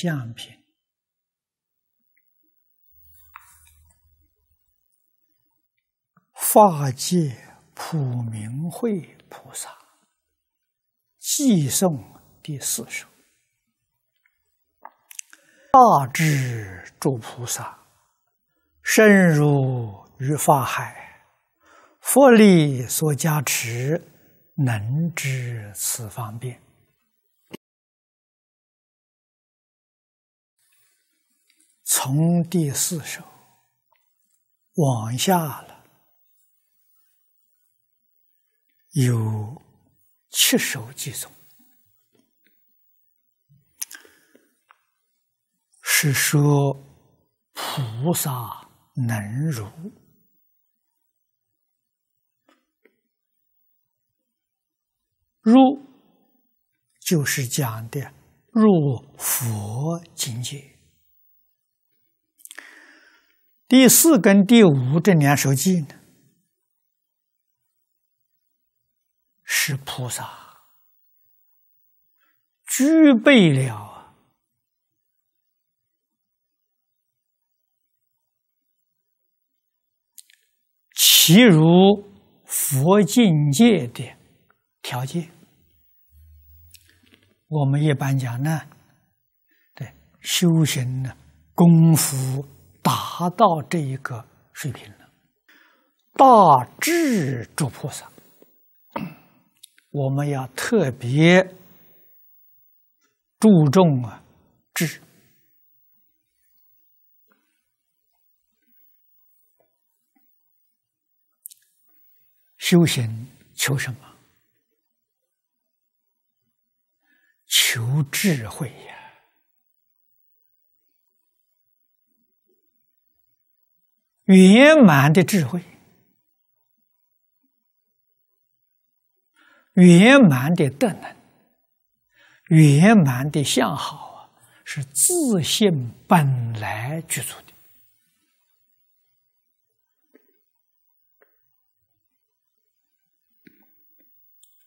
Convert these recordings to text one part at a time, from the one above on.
相片，法界普明慧菩萨，寄送第四首。大智诸菩萨，深入于法海，佛力所加持，能知此方便。从第四首往下了，有七首偈颂，是说菩萨能入，入就是讲的入佛境界。第四跟第五这两首偈呢，是菩萨具备了啊，其如佛境界的条件。我们一般讲呢，对修行呢功夫。达到这一个水平了，大智诸菩萨，我们要特别注重啊，智。修行求什么？求智慧呀。圆满的智慧，圆满的德能，圆满的相好啊，是自信本来具足的。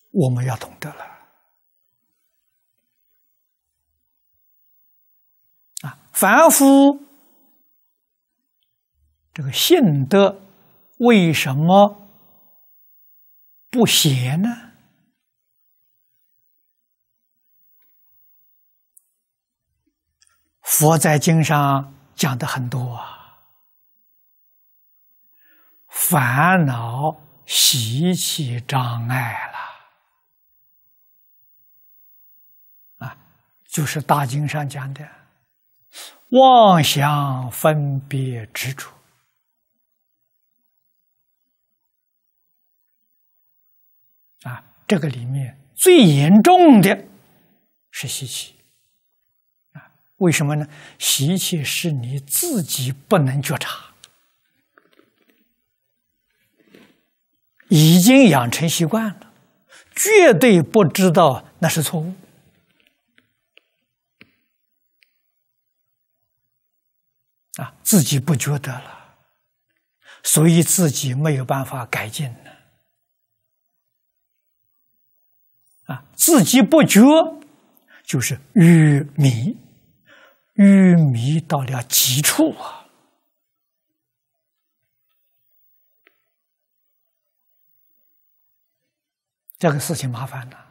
我们要懂得了啊，凡夫。这个信德为什么不邪呢？佛在经上讲的很多啊，烦恼习气障碍了啊，就是大经上讲的妄想分别执着。这个里面最严重的，是习气，啊，为什么呢？习气是你自己不能觉察，已经养成习惯了，绝对不知道那是错误，啊，自己不觉得了，所以自己没有办法改进。自己不觉，就是愚迷，愚迷到了极处啊！这个事情麻烦了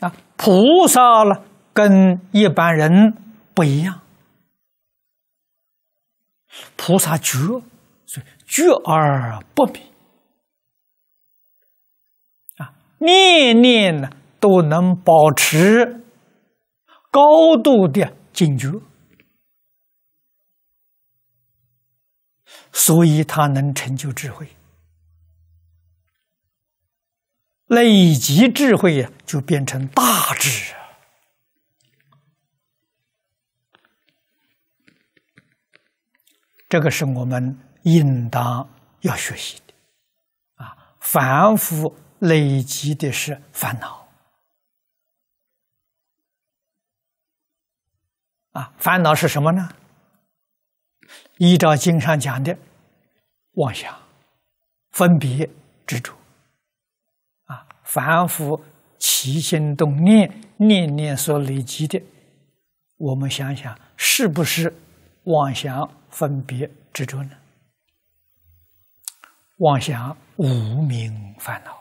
啊！菩萨呢，跟一般人不一样，菩萨觉，所以觉而不明。念念呢都能保持高度的警觉，所以他能成就智慧，累积智慧呀，就变成大智。这个是我们应当要学习的啊，凡夫。累积的是烦恼啊！烦恼是什么呢？依照经上讲的，妄想、分别、执着啊，反复起心动念，念念所累积的，我们想想，是不是妄想、分别、执着呢？妄想无名烦恼。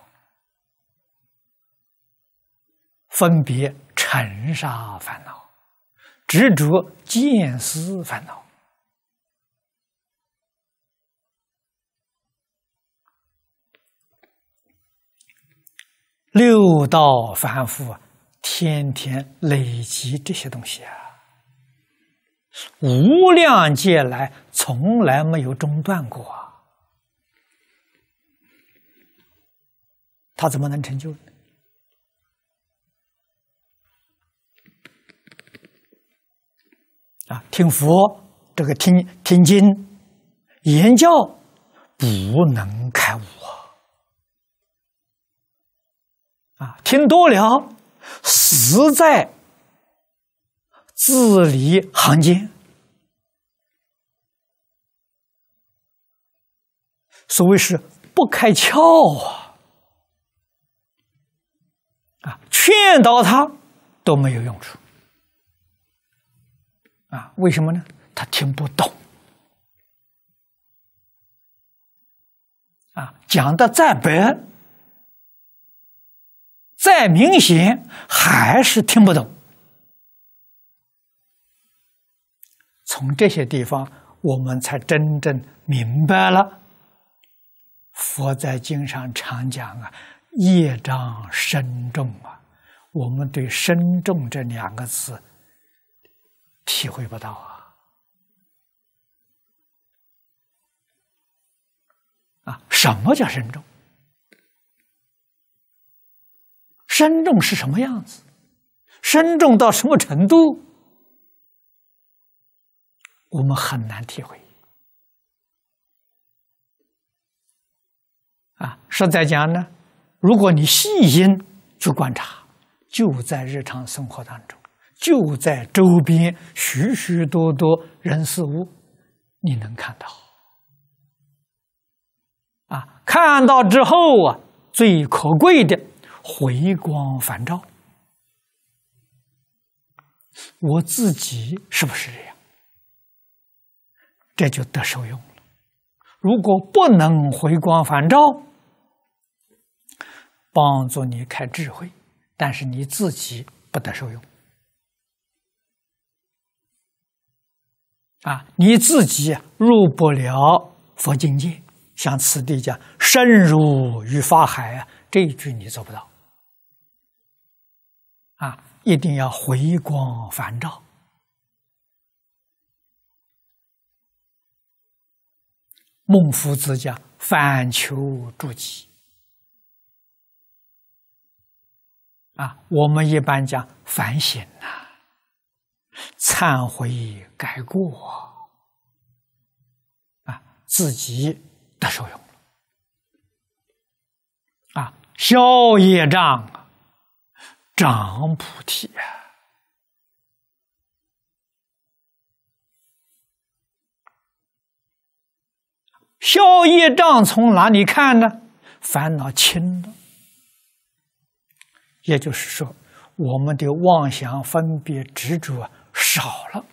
分别尘沙烦恼、执着见思烦恼，六道凡夫天天累积这些东西啊，无量劫来从来没有中断过啊，他怎么能成就呢？啊，听佛这个听听经、言教不能开悟啊！啊，听多了，实在字里行间，所谓是不开窍啊！啊，劝导他都没有用处。啊，为什么呢？他听不懂。啊，讲的再白、再明显，还是听不懂。从这些地方，我们才真正明白了。佛在经上常讲啊，“业障深重”啊，我们对“深重”这两个字。体会不到啊！啊，什么叫深重？深重是什么样子？深重到什么程度？我们很难体会。啊，实在讲呢，如果你细心去观察，就在日常生活当中。就在周边，许许多多人事物，你能看到，啊，看到之后啊，最可贵的回光返照，我自己是不是这样？这就得受用了。如果不能回光返照，帮助你开智慧，但是你自己不得受用。啊，你自己入不了佛境界，像此地讲“深入于法海”啊，这一句你做不到。啊，一定要回光返照。孟夫子讲“反求诸己”，啊，我们一般讲反省呐。忏悔改过啊，自己得受用啊！消业障，长菩提。消业障从哪里看呢？烦恼轻了，也就是说，我们的妄想、分别、执着啊。少了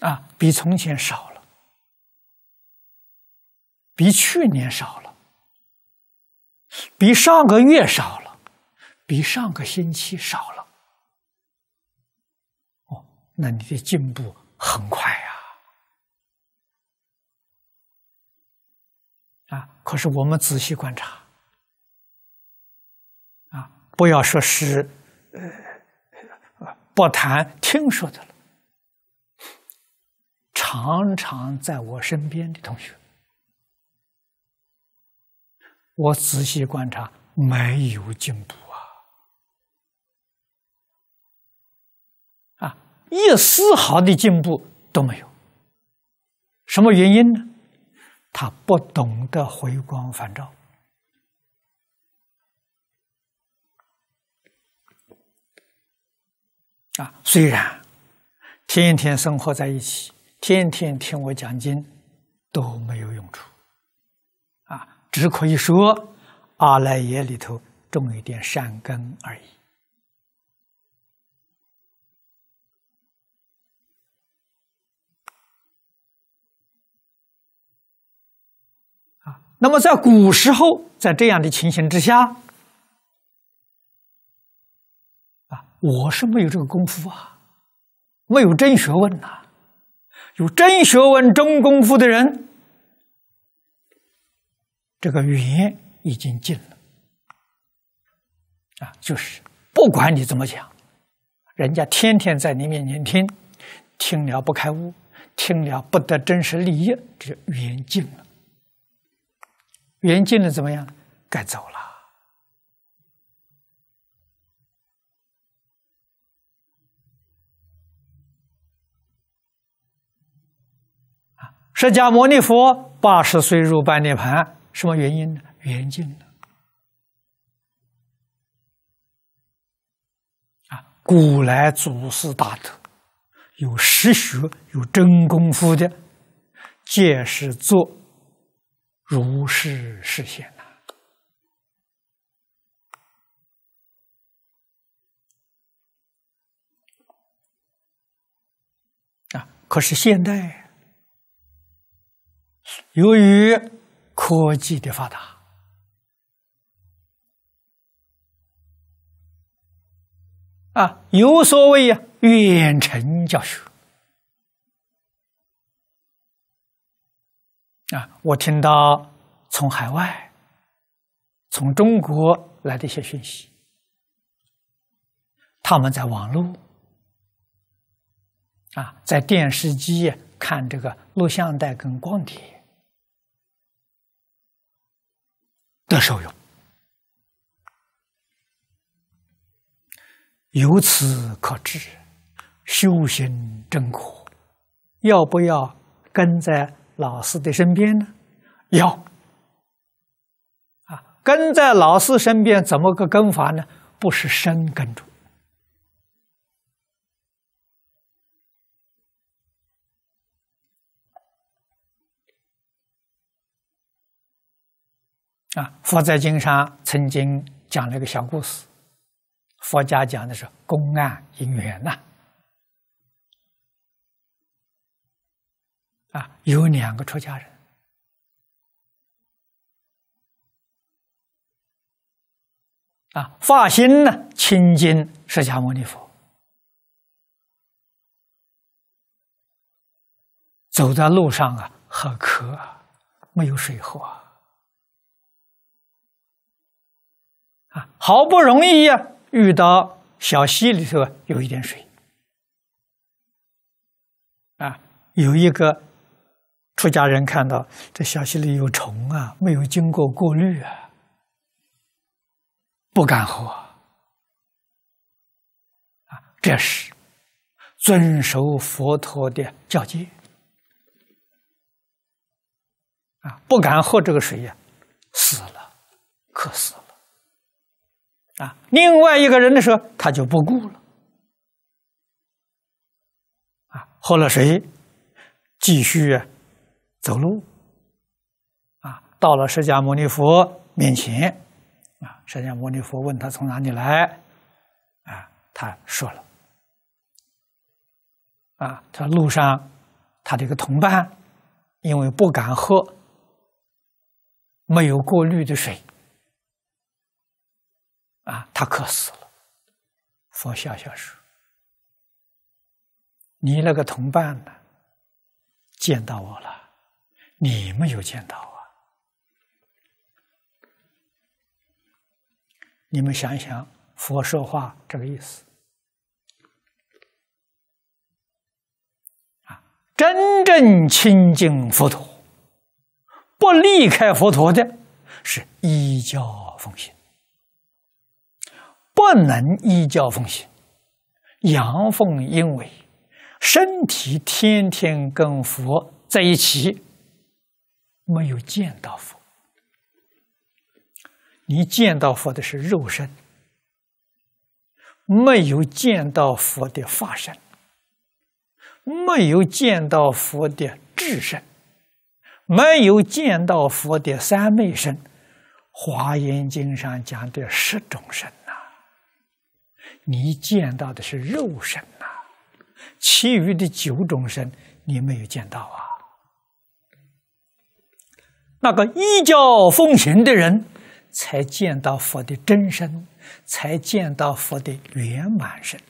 啊，比从前少了，比去年少了，比上个月少了，比上个星期少了。哦，那你的进步很快呀！啊，可是我们仔细观察。不要说是，呃，不谈听说的了。常常在我身边的同学，我仔细观察，没有进步啊！啊，一丝毫的进步都没有。什么原因呢？他不懂得回光返照。啊，虽然天天生活在一起，天天听我讲经，都没有用处，啊，只可以说阿赖耶里头种一点善根而已。啊，那么在古时候，在这样的情形之下。我是没有这个功夫啊，没有真学问呐。有真学问、真功夫的人，这个言已经尽了啊！就是不管你怎么讲，人家天天在你面前听，听了不开悟，听了不得真实利益，这语言尽了。缘尽了怎么样？该走了。释迦牟尼佛八十岁入般涅盘，什么原因呢？缘尽了。啊，古来祖师大德有实学、有真功夫的，皆是做如是实现呐。啊，可是现代。由于科技的发达啊，有所谓呀远程教学啊，我听到从海外、从中国来的一些讯息，他们在网络啊，在电视机看这个录像带跟光碟。的受用，由此可知，修行真苦。要不要跟在老师的身边呢？要。啊，跟在老师身边，怎么个跟法呢？不是身跟着。啊，佛在经上曾经讲了一个小故事。佛家讲的是公案因缘呐。啊，有两个出家人。啊，发心呢亲近释迦牟尼佛，走在路上啊，很渴，没有水喝。啊。啊，好不容易呀，遇到小溪里头有一点水，啊，有一个出家人看到这小溪里有虫啊，没有经过过滤啊，不敢喝，啊，这是遵守佛陀的教诫，啊，不敢喝这个水呀，死了，渴死。了。啊，另外一个人的时候，他就不顾了，啊，喝了谁，继续走路，啊，到了释迦牟尼佛面前，啊，释迦牟尼佛问他从哪里来，啊，他说了，啊，他路上他的一个同伴，因为不敢喝没有过滤的水。啊，他渴死了。佛笑笑说：“你那个同伴呢？见到我了，你没有见到啊？你们想想，佛说话这个意思啊，真正亲近佛陀、不离开佛陀的，是依教奉行。”不能依教奉行，阳奉阴违，身体天天跟佛在一起，没有见到佛。你见到佛的是肉身，没有见到佛的法身，没有见到佛的智身，没有见到佛的三昧身，《华严经》上讲的十种身。你见到的是肉身呐，其余的九种身你没有见到啊。那个依教奉行的人，才见到佛的真身，才见到佛的圆满身，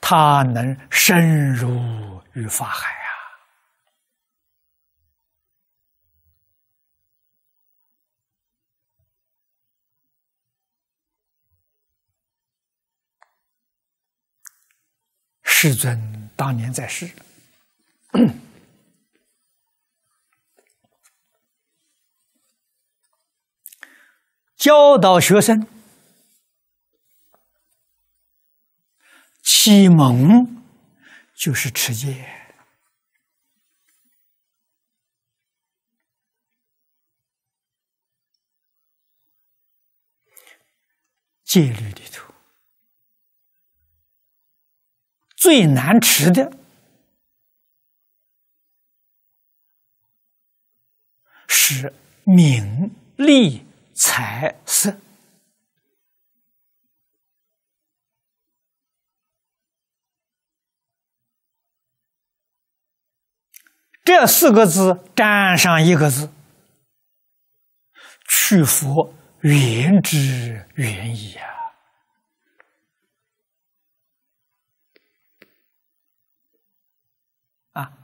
他能深入于法海。世尊当年在世，教导学生，启蒙就是持戒，戒律的头，最难吃的，是名利财色。这四个字沾上一个字，去佛原之缘矣啊！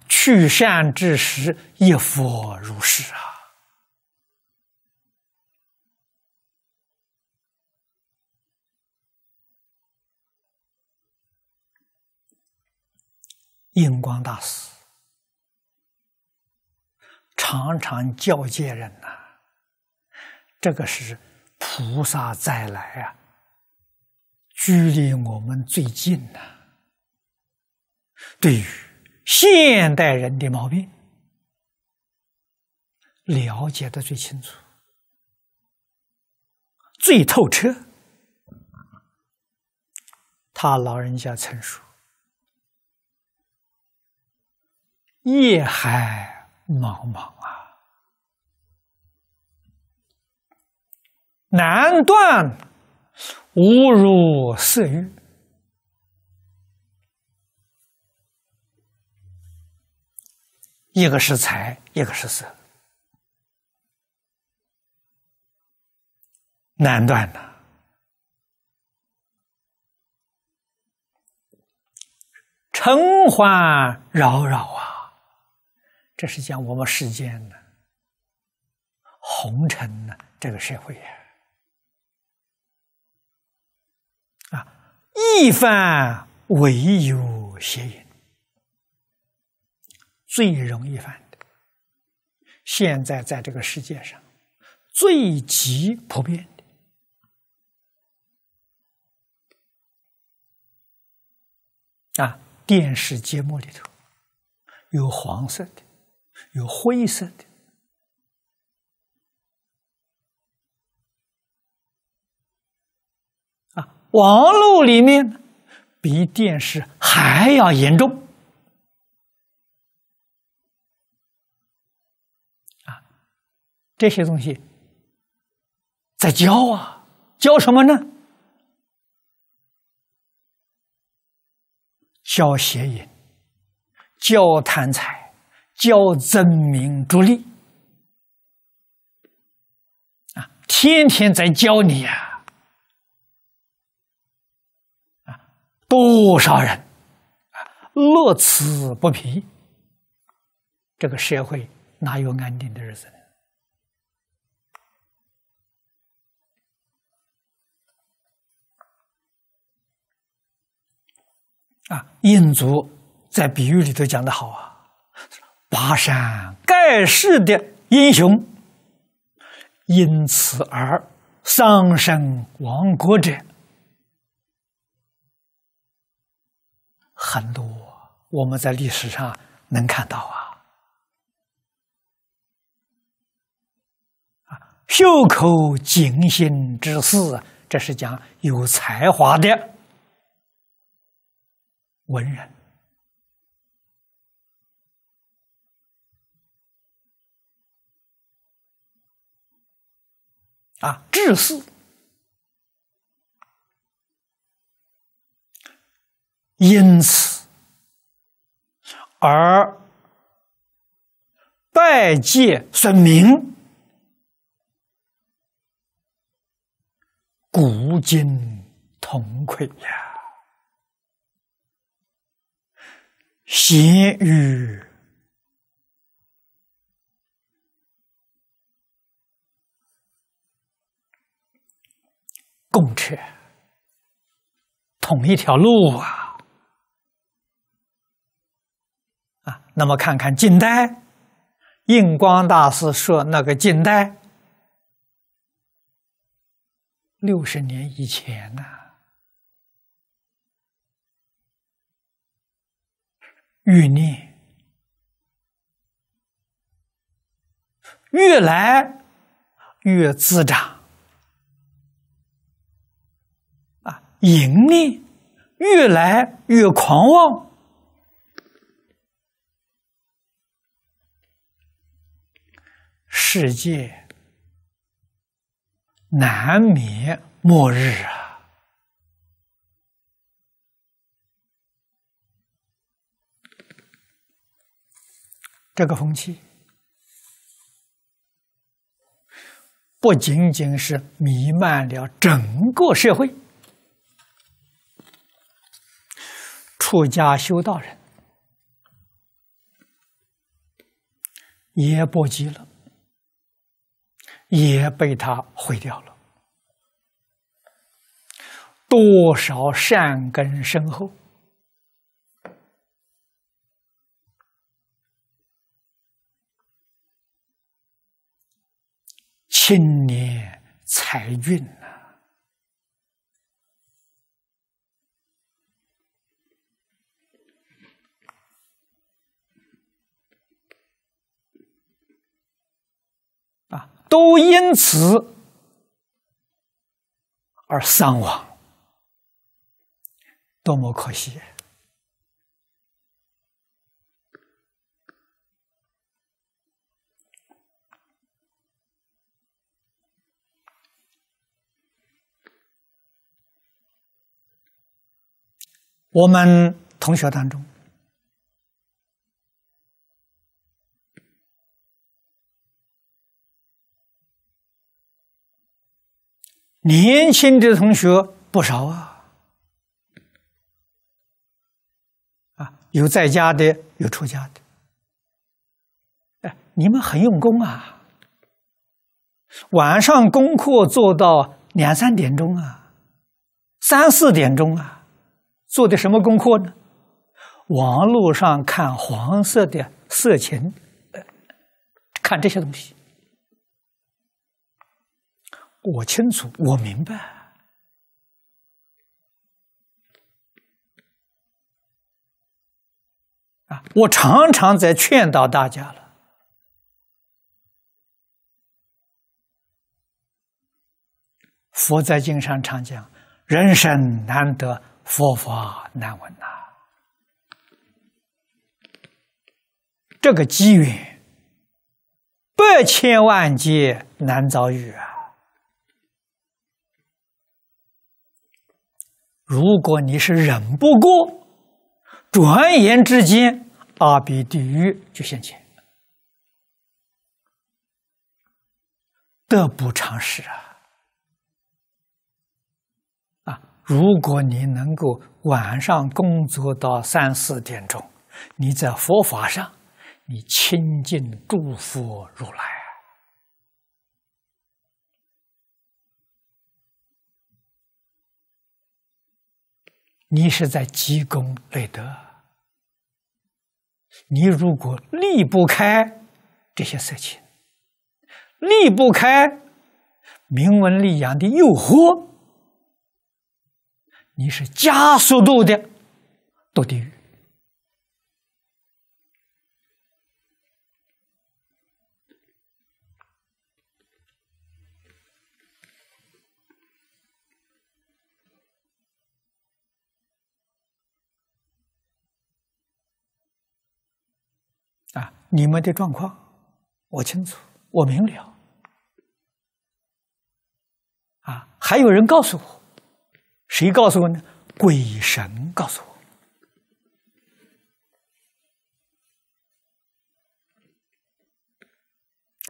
去善之时，一佛如是啊！印光大师常常教诫人呐，这个是菩萨再来啊，距离我们最近呐，对于。现代人的毛病，了解的最清楚、最透彻。他老人家曾说：“夜海茫茫啊，难断无如色欲。”一个是财，一个是色，难断的。尘花扰扰啊，这是讲我们世间的红尘呢，这个社会啊，啊，一番唯有邪淫。最容易犯的，现在在这个世界上最极普遍的啊，电视节目里头有黄色的，有灰色的，啊，网络里面呢比电视还要严重。这些东西在教啊，教什么呢？教邪淫，教贪财，教争名逐利啊！天天在教你啊！啊，多少人啊，乐此不疲。这个社会哪有安定的日子？啊，印足在比喻里头讲的好啊，拔山盖世的英雄，因此而丧身亡国者很多，我们在历史上能看到啊。啊，秀口井心之士，这是讲有才华的。文人啊，志士，因此而拜谒孙明，古今同愧呀。咸与共车，同一条路啊！啊，那么看看近代，印光大师说那个近代六十年以前呢？欲念越来越滋长，啊，淫念越来越狂妄，世界难免末日啊。这个风气不仅仅是弥漫了整个社会，出家修道人也波及了，也被他毁掉了，多少善根深厚。青年才俊呐，啊，都因此而伤亡，多么可惜！我们同学当中，年轻的同学不少啊，啊，有在家的，有出家的。哎，你们很用功啊，晚上功课做到两三点钟啊，三四点钟啊。做的什么功课呢？网络上看黄色的色情，看这些东西，我清楚，我明白。啊，我常常在劝导大家了。佛在经上常讲，人生难得。佛法难闻呐，这个机缘，百千万劫难遭遇啊！如果你是忍不过，转眼之间阿鼻地狱就现前，得不偿失啊！如果你能够晚上工作到三四点钟，你在佛法上，你亲近诸佛如来，你是在积功累德。你如果离不开这些事情，离不开名文利养的诱惑。你是加速度的，堕地狱啊！你们的状况我清楚，我明了啊！还有人告诉我。谁告诉我呢？鬼神告诉我。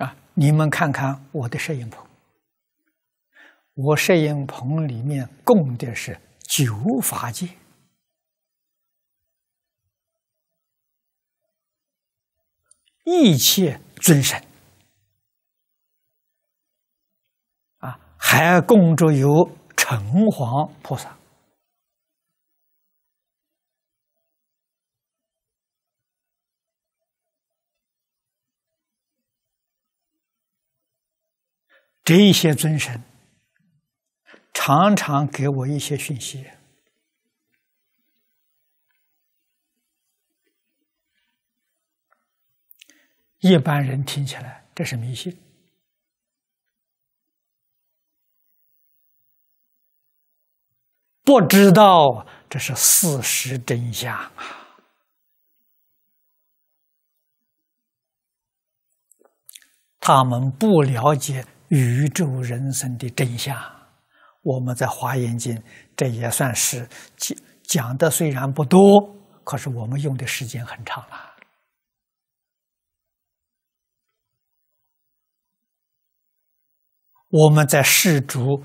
啊，你们看看我的摄影棚，我摄影棚里面供的是九法界一切尊神，啊，还供着有。城隍菩萨，这些尊神常常给我一些讯息。一般人听起来，这是迷信。不知道这是事实真相啊！他们不了解宇宙人生的真相。我们在《华严经》这也算是讲讲的，虽然不多，可是我们用的时间很长了。我们在世俗。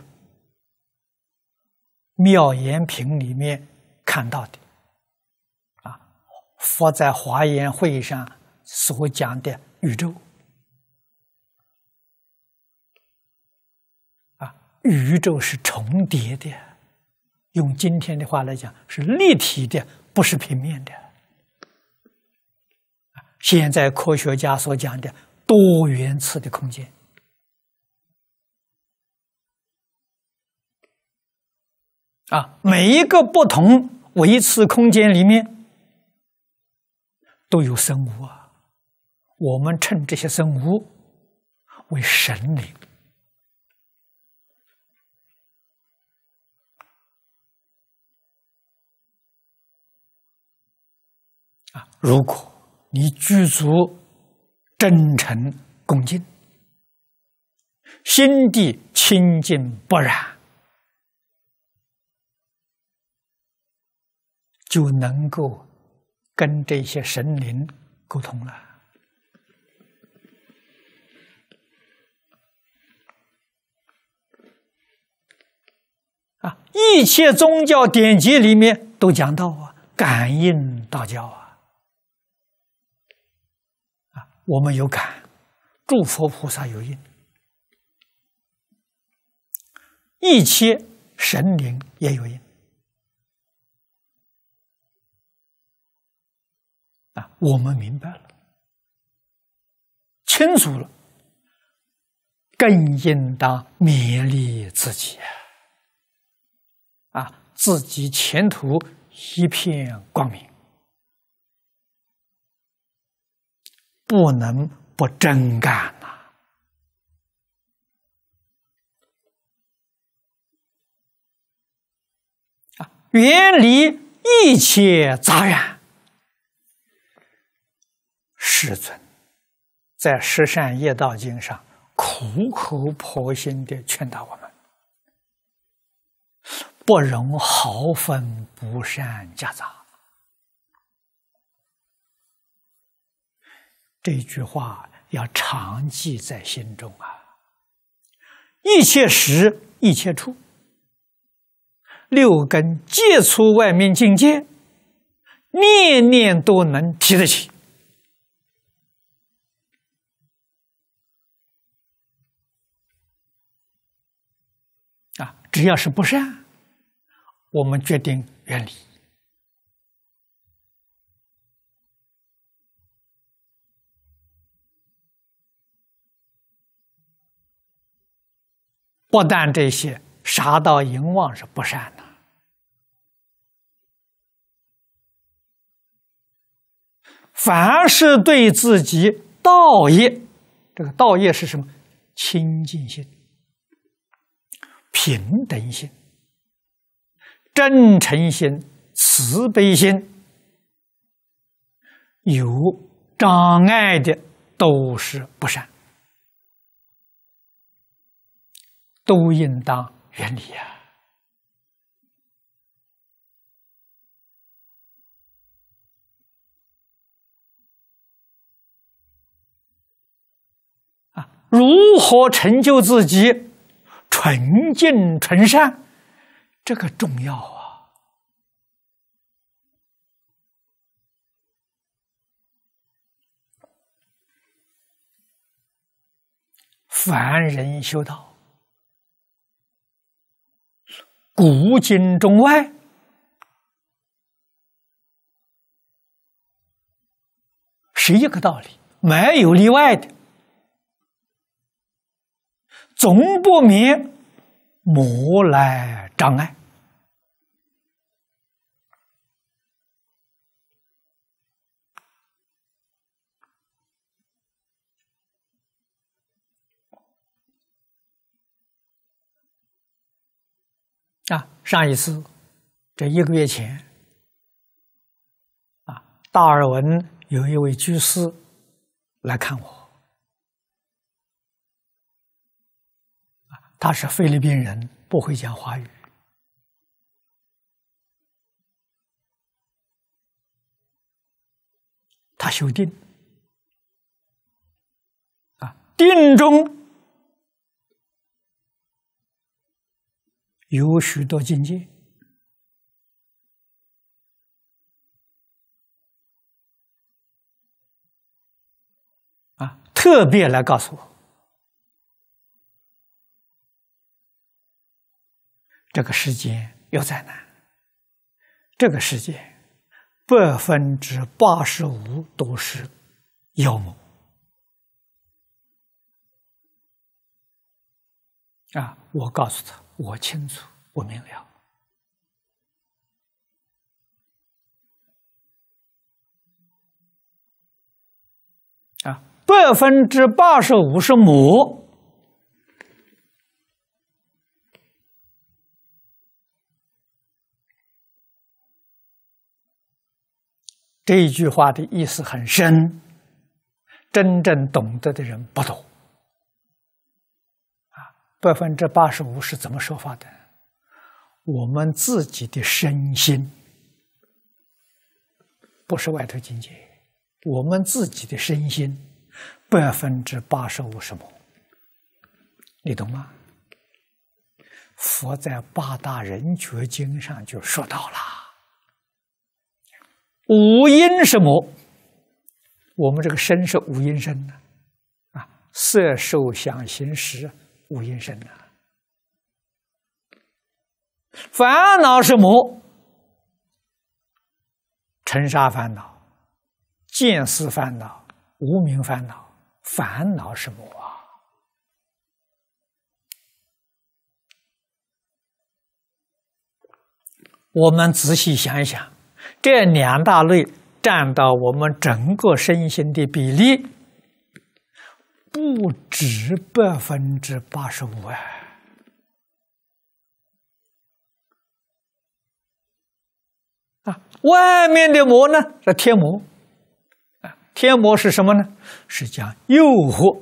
《妙严品》里面看到的，啊，佛在华严会上所讲的宇宙，啊，宇宙是重叠的，用今天的话来讲是立体的，不是平面的。现在科学家所讲的多元次的空间。啊，每一个不同维持空间里面都有生物啊，我们称这些生物为神灵啊。如果你具足真诚恭敬，心地清净不染。就能够跟这些神灵沟通了啊！一切宗教典籍里面都讲到啊，感应道教啊，啊，我们有感，诸佛菩萨有应，一切神灵也有因。啊，我们明白了，清楚了，更应当勉励自己，啊，自己前途一片光明，不能不真干呐！啊，远离一切杂染。世尊在《十善业道经》上苦口婆心的劝导我们：不容毫分不善夹杂。这句话要常记在心中啊！一切时，一切处，六根借出外面境界，念念都能提得起。只要是不善，我们决定远离。不但这些杀盗淫妄是不善的，凡是对自己道业，这个道业是什么？清净心。平等心、真诚心、慈悲心，有障碍的都是不善，都应当远离呀！啊，如何成就自己？纯净、纯善，这个重要啊！凡人修道，古今中外是一个道理，没有例外的。总不免莫来障碍。啊，上一次，这一个月前，啊，达尔文有一位居士来看我。他是菲律宾人，不会讲华语。他修定，啊，定中有许多境界，啊，特别来告诉我。这个世界又在哪？这个世界百分之八十五都是妖魔啊！我告诉他，我清楚，我明了啊！百分之八十五是魔。这一句话的意思很深，真正懂得的人不懂。啊，百分之八十五是怎么说法的？我们自己的身心不是外头境界，我们自己的身心百分之八十五什么？你懂吗？佛在《八大人觉经》上就说到了。五阴是魔，我们这个身是五阴身呐啊，色受想行识五阴身呐。烦恼是魔，尘沙烦恼、见思烦恼、无名烦恼，烦恼是魔啊。我们仔细想一想。这两大类占到我们整个身心的比例，不止百分之八十五啊！啊，外面的魔呢？是贴魔啊？贴魔是什么呢？是讲诱惑，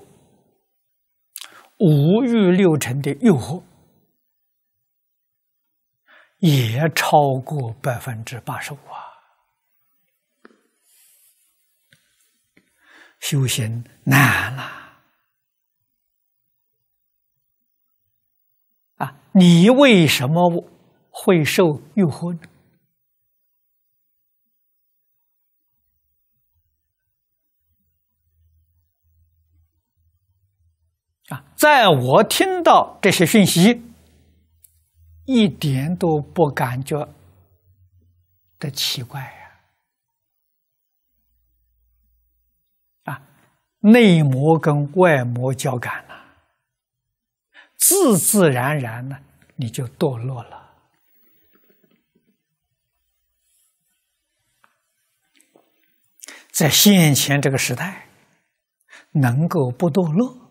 五欲六尘的诱惑，也超过百分之八十五。修行难了啊！你为什么会受诱惑呢？啊，在我听到这些讯息，一点都不感觉的奇怪。内膜跟外膜交感了，自自然然呢，你就堕落了。在现前这个时代，能够不堕落，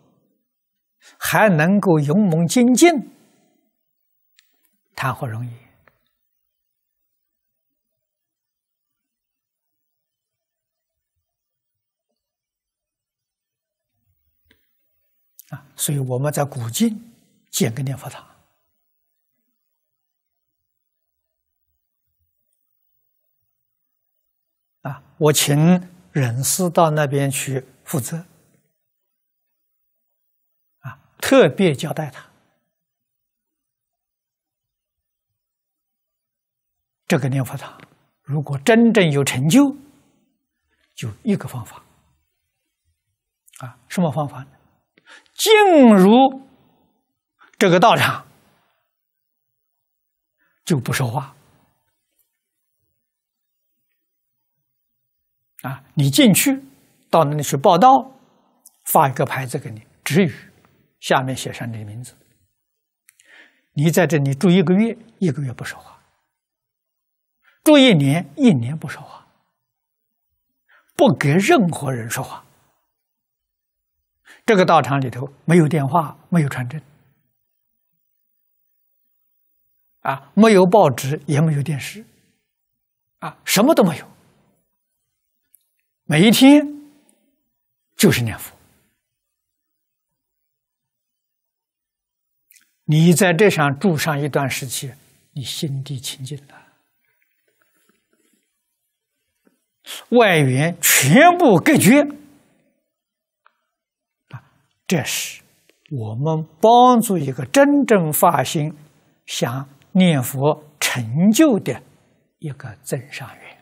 还能够勇猛精进，谈何容易？所以我们在古今建个念佛堂啊，我请人事到那边去负责啊，特别交代他，这个念佛堂如果真正有成就，就一个方法啊，什么方法呢？进入这个道场就不说话啊！你进去到那里去报道，发一个牌子给你，止语下面写上你的名字。你在这里住一个月，一个月不说话；住一年，一年不说话；不给任何人说话。这个道场里头没有电话，没有传真，啊，没有报纸，也没有电视，啊，什么都没有。每一天就是念佛。你在这上住上一段时期，你心地清净了，外缘全部隔绝。这是我们帮助一个真正发心想念佛成就的一个增上缘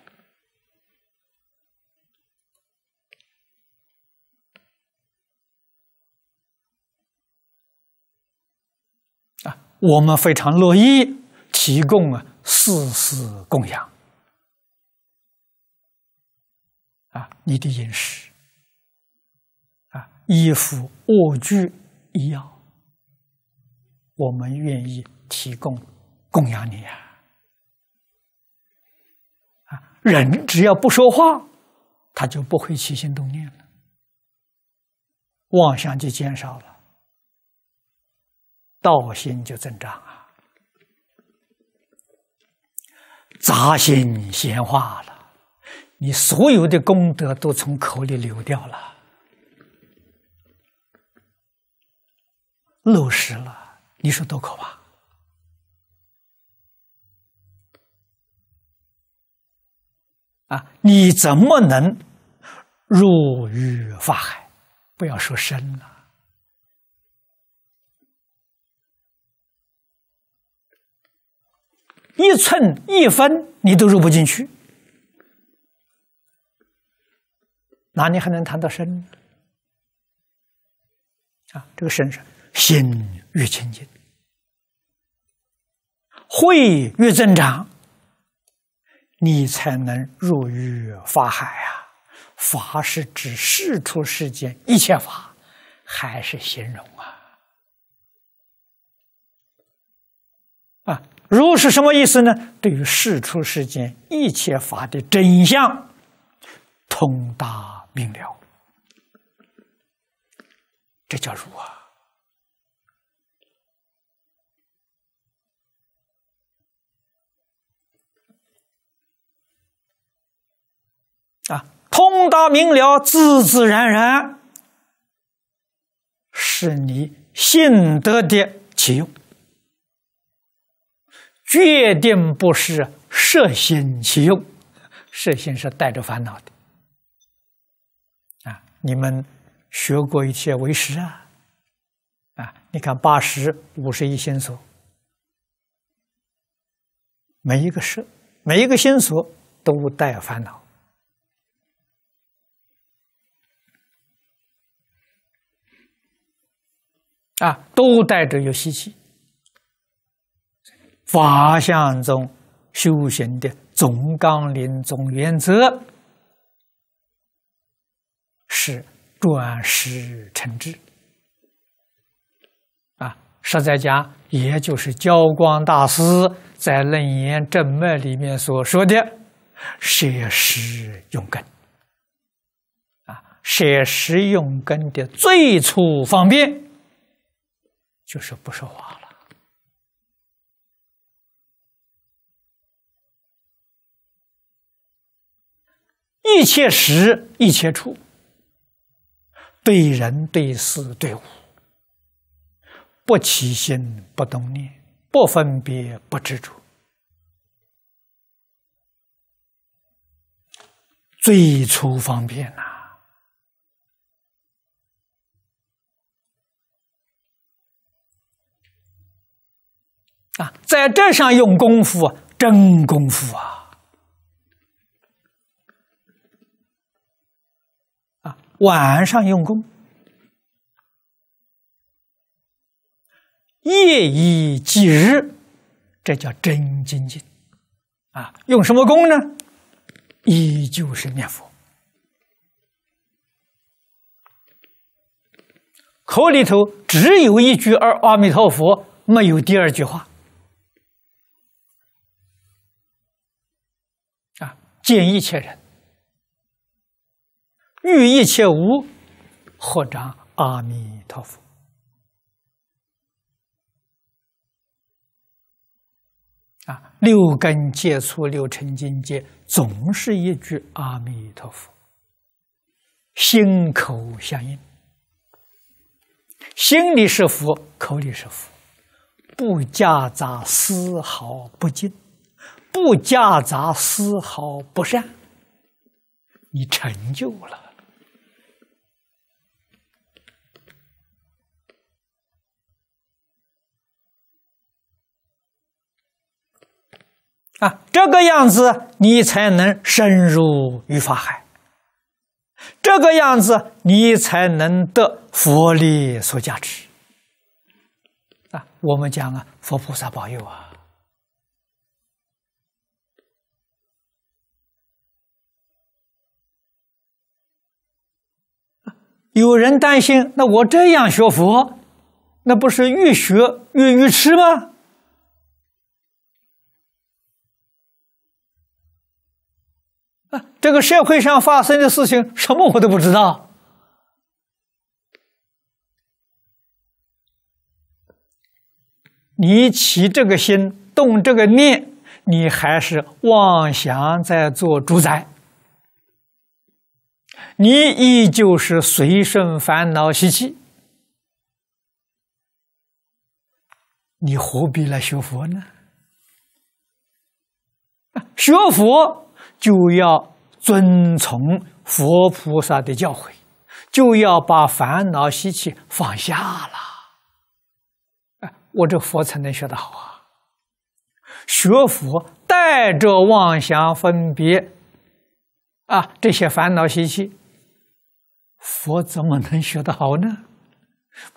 啊，我们非常乐意提供啊四事供养啊，你的饮食。衣服、卧具、一样，我们愿意提供供养你啊！啊，人只要不说话，他就不会起心动念了，妄想就减少了，道心就增长啊！杂心闲话了，你所有的功德都从口里流掉了。漏实了，你说多可怕！啊，你怎么能入于法海？不要说身了，一寸一分你都入不进去，哪里还能谈到身呢？啊，这个身上。心越清净，慧越增长，你才能入于法海啊！法是指世出世间一切法，还是形容啊？啊，如是什么意思呢？对于世出世间一切法的真相，通达明了，这叫如啊！啊，通达明了，自自然然是你心得的起用，决定不是设心起用。设心是带着烦恼的。啊，你们学过一些为师啊，啊，你看八十五十一心所，每一个识，每一个心所，都带有烦恼。啊，都带着有习气。法相中修行的总纲领、总原则是转世成智。啊，实在讲，也就是教光大师在《楞严正脉》里面所说的“舍时用根”。啊，“舍时用根”的最初方便。就是不说话了。一切时，一切处，对人对事对物，不起心，不动念，不分别，不执着，最初方便呐。啊，在这上用功夫，真功夫啊！啊，晚上用功，夜以继日，这叫真精进啊！用什么功呢？依旧是念佛，口里头只有一句“二阿弥陀佛”，没有第二句话。见一切人，遇一切无，合掌阿弥陀佛。啊，六根接触六尘境界，总是一句阿弥陀佛，心口相应，心里是佛，口里是佛，不夹杂丝毫不净。不夹杂丝毫不善，你成就了啊！这个样子你才能深入于法海，这个样子你才能得佛力所加持啊！我们讲啊，佛菩萨保佑啊！有人担心，那我这样学佛，那不是愈学愈愚痴吗？啊，这个社会上发生的事情，什么我都不知道。你起这个心动这个念，你还是妄想在做主宰。你依旧是随顺烦恼习气，你何必来学佛呢？学佛就要遵从佛菩萨的教诲，就要把烦恼习气放下了。我这佛才能学得好啊！学佛带着妄想分别啊，这些烦恼习气。佛怎么能学得好呢？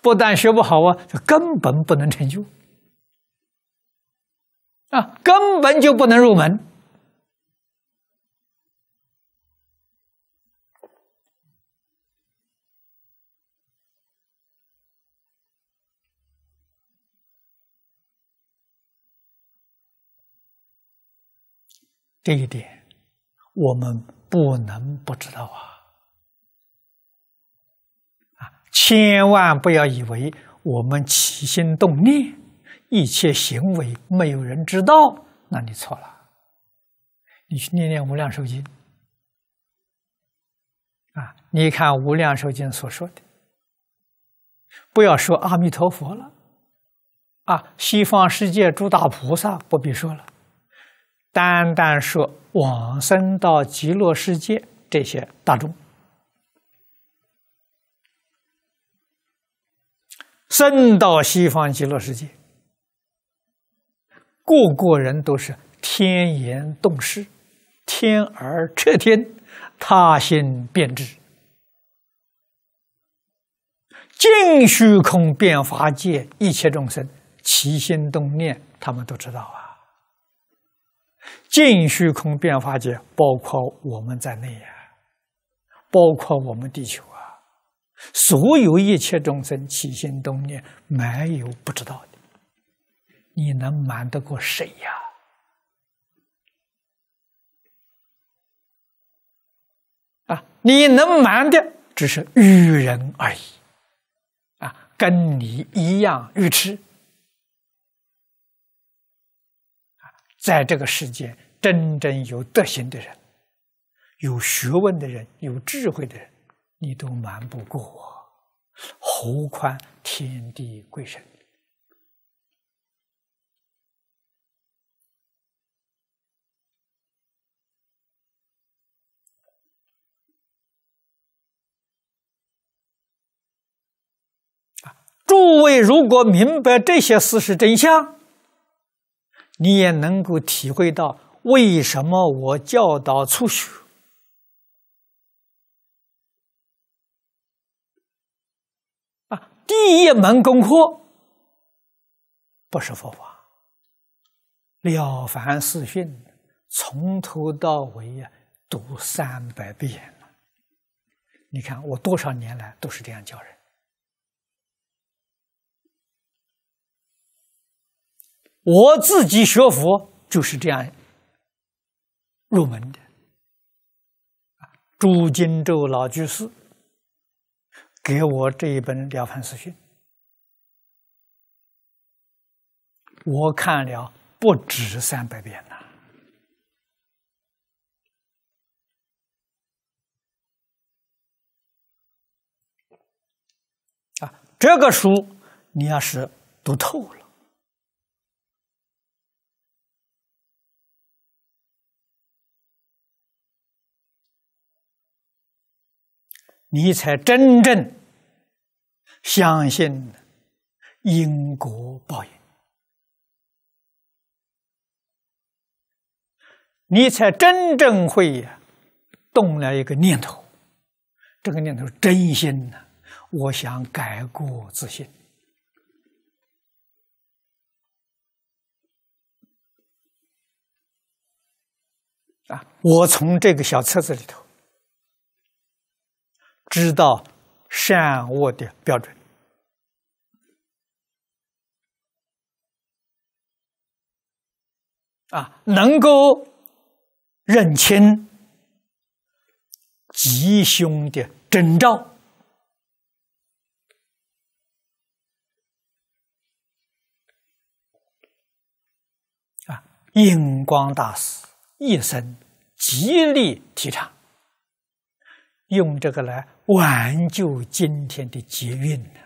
不但学不好啊，根本不能成就啊，根本就不能入门。这一点，我们不能不知道啊。千万不要以为我们起心动念、一切行为没有人知道，那你错了。你去念念《无量寿经》，啊，你看《无量寿经》所说的，不要说阿弥陀佛了，啊，西方世界诸大菩萨不必说了，单单说往生到极乐世界这些大众。生到西方极乐世界，个个人都是天言动视，天而彻天，他心变质，尽虚空变法界一切众生，其心动念，他们都知道啊。尽虚空变法界，包括我们在内呀，包括我们地球。所有一切众生起心动念，没有不知道的。你能瞒得过谁呀？啊，你能瞒的只是愚人而已。啊，跟你一样愚痴。在这个世界，真正有德行的人、有学问的人、有智慧的人。你都瞒不过我，何宽天地鬼神？诸位，如果明白这些事实真相，你也能够体会到为什么我教导出学。第一门功课不是佛法，《了凡四训》从头到尾啊读三百遍你看我多少年来都是这样教人，我自己学佛就是这样入门的。朱荆州老居士。给我这一本《了凡四训》，我看了不止三百遍了。啊，这个书你要是读透了，你才真正。相信因果报应，你才真正会动了一个念头。这个念头真心呢，我想改过自新。啊，我从这个小册子里头知道。善恶的标准啊，能够认清吉凶的征兆啊，印光大师一生极力提倡用这个来。挽救今天的捷运呢？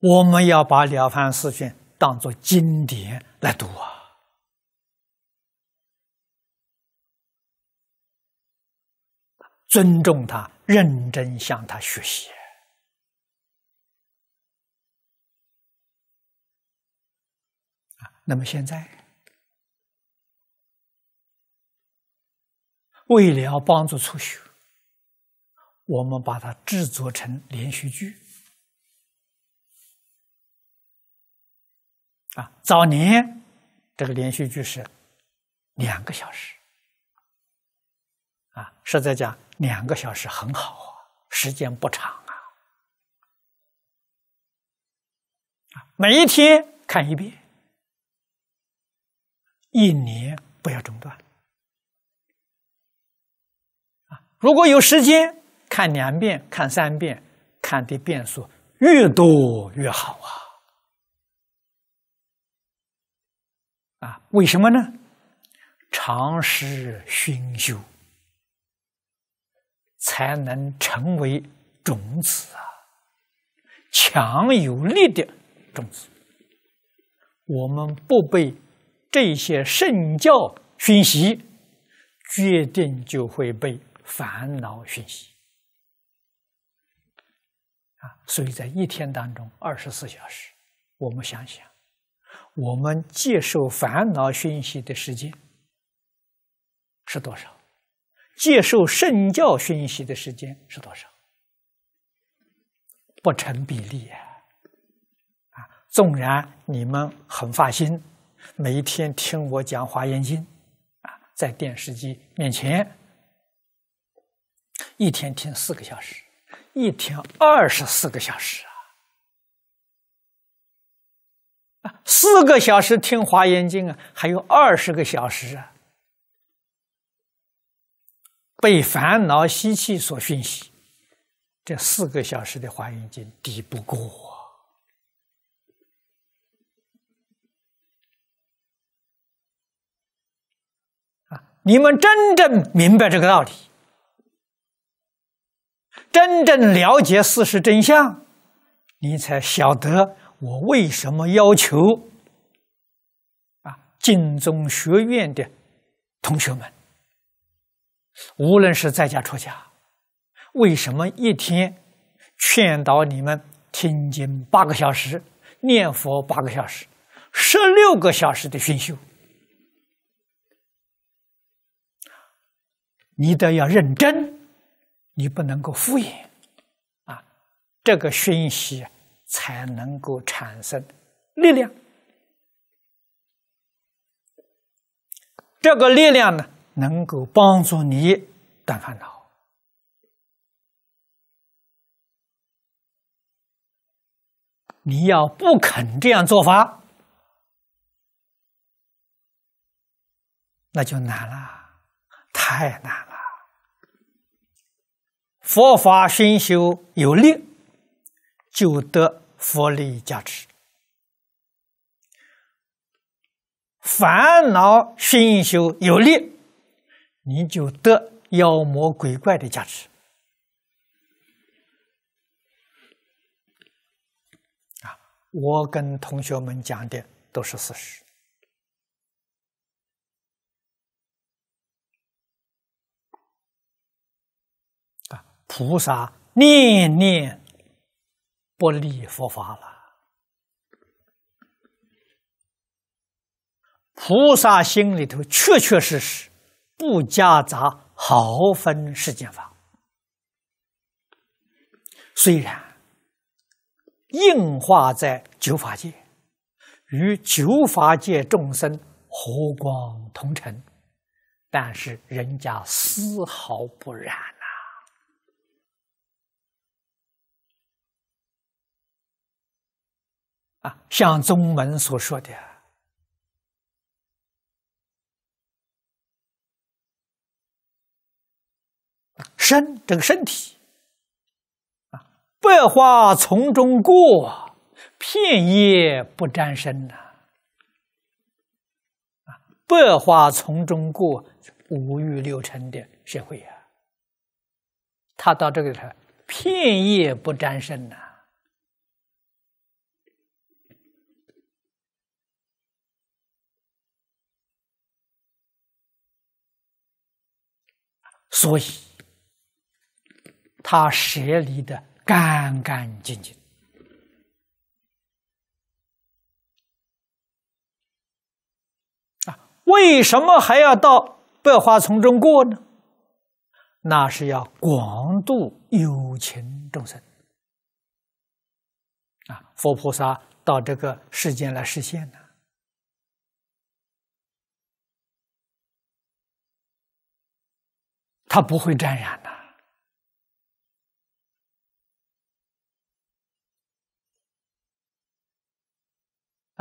我们要把《了凡四训》当作经典来读，啊！尊重他，认真向他学习。那么现在，为了帮助初学，我们把它制作成连续剧。啊，早年这个连续剧是两个小时，啊，实在讲两个小时很好啊，时间不长啊，每一天看一遍。一年不要中断啊！如果有时间，看两遍、看三遍，看的遍数越多越好啊！啊，为什么呢？常识熏修，才能成为种子啊，强有力的种子。我们不被。这些圣教讯息，决定就会被烦恼讯息啊！所以在一天当中，二十四小时，我们想想，我们接受烦恼讯息的时间是多少？接受圣教讯息的时间是多少？不成比例啊！啊，纵然你们很发心。每一天听我讲《华严经》，啊，在电视机面前，一天听四个小时，一天二十四个小时啊！啊，四个小时听《华严经》啊，还有二十个小时啊，被烦恼习气所熏习，这四个小时的《华严经》抵不过。你们真正明白这个道理，真正了解事实真相，你才晓得我为什么要求啊晋宗学院的同学们，无论是在家出家，为什么一天劝导你们听经八个小时，念佛八个小时，十六个小时的熏修？你得要认真，你不能够敷衍啊！这个讯息才能够产生力量，这个力量呢，能够帮助你断烦恼。你要不肯这样做法，那就难了，太难。佛法熏修有力，就得佛力加持；烦恼熏修有力，你就得妖魔鬼怪的加持。啊，我跟同学们讲的都是事实。菩萨念念不离佛法了。菩萨心里头确确实实不夹杂毫分世间法，虽然应化在九法界，与九法界众生和光同尘，但是人家丝毫不染。啊，像宗门所说的，身这个身体啊，百花丛中过，片叶不沾身呐。啊，百花丛中过，五欲六尘的社会啊，他到这个他片叶不沾身呐。所以，他舍离的干干净净啊！为什么还要到百花丛中过呢？那是要广度有情众生啊！佛菩萨到这个世间来实现呢。他不会沾染的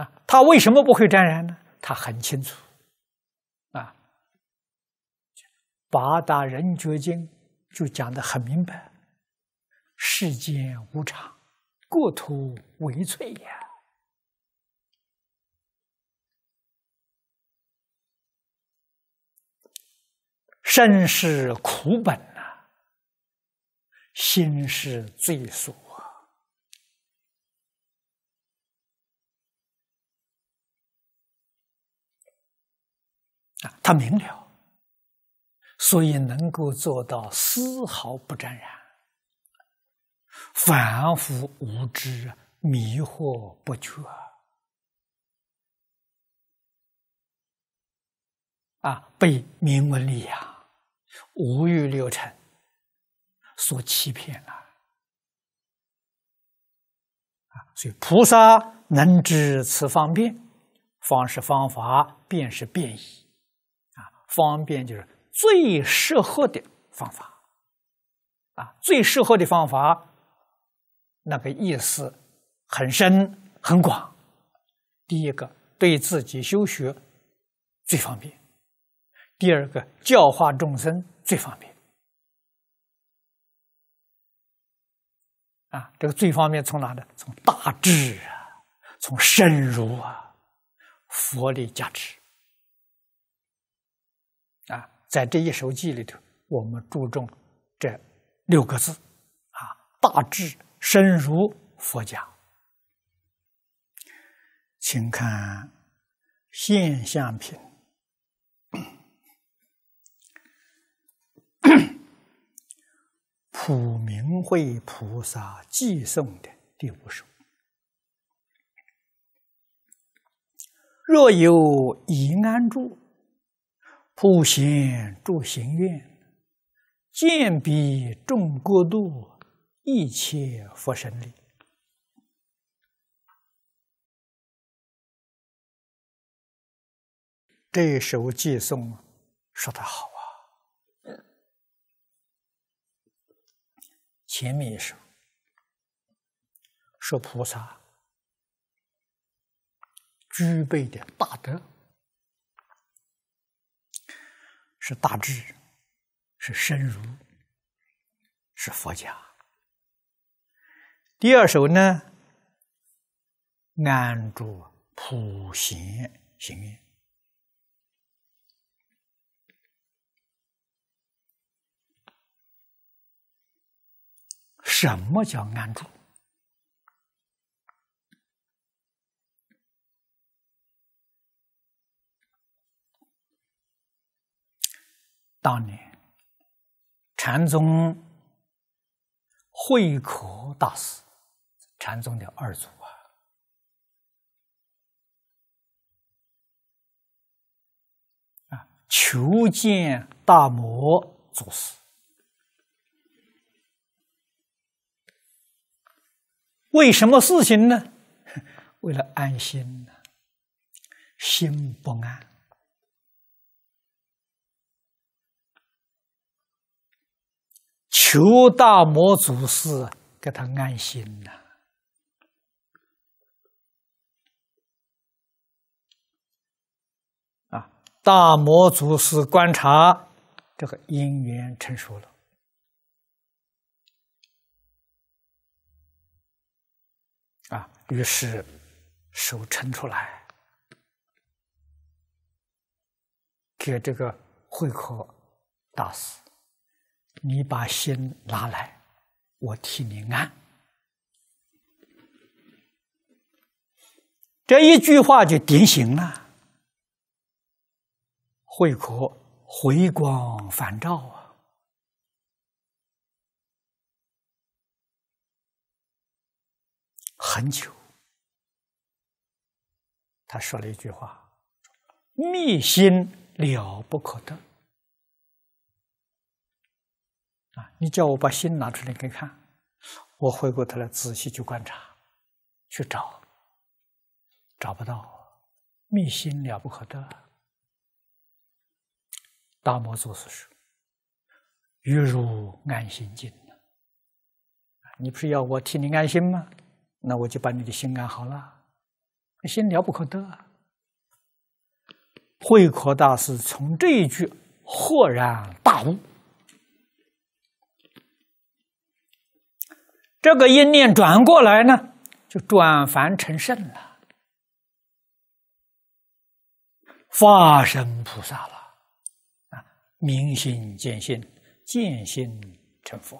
啊！他为什么不会沾染呢？他很清楚啊，《八大人觉经》就讲的很明白：世间无常，国土为脆也。身是苦本呐，心是罪锁啊！他明了，所以能够做到丝毫不沾染，凡夫无知，迷惑不觉啊，被明文利压。五欲六尘，所欺骗了啊！所以菩萨能知此方便，方是方法便是便宜啊！方便就是最适合的方法啊！最适合的方法，那个意思很深很广。第一个，对自己修学最方便；第二个，教化众生。最方便啊！这个最方便从哪呢？从大智啊，从深入啊，佛理加持啊，在这一首偈里头，我们注重这六个字啊：大智、深如、佛家。请看现象品。普明慧菩萨寄送的第五首：“若有以安住，普贤住行愿，见彼众国度，一切佛神力。”这首寄诵说得好。前面一首说菩萨具备的大德是大智，是深如，是佛家。第二首呢，安住普贤行。什么叫安住？当年禅宗慧可大师，禅宗的二祖啊，啊，求见大魔祖师。为什么事情呢？为了安心呢，心不安，求大魔祖师给他安心呐。啊，大魔祖师观察这个因缘成熟了。于是手伸出来，给这个会客大师：“你把心拿来，我替你安。”这一句话就点醒了。会客回光返照啊，很久。他说了一句话：“密心了不可得啊！你叫我把心拿出来给看，我回过头来仔细去观察，去找，找不到，密心了不可得。”大摩祖师说：“月入安心静，你不是要我替你安心吗？那我就把你的心安好了。”心了不可得，啊！慧可大师从这一句豁然大悟，这个因念转过来呢，就转凡成圣了，化身菩萨了啊！明心见性，见性成佛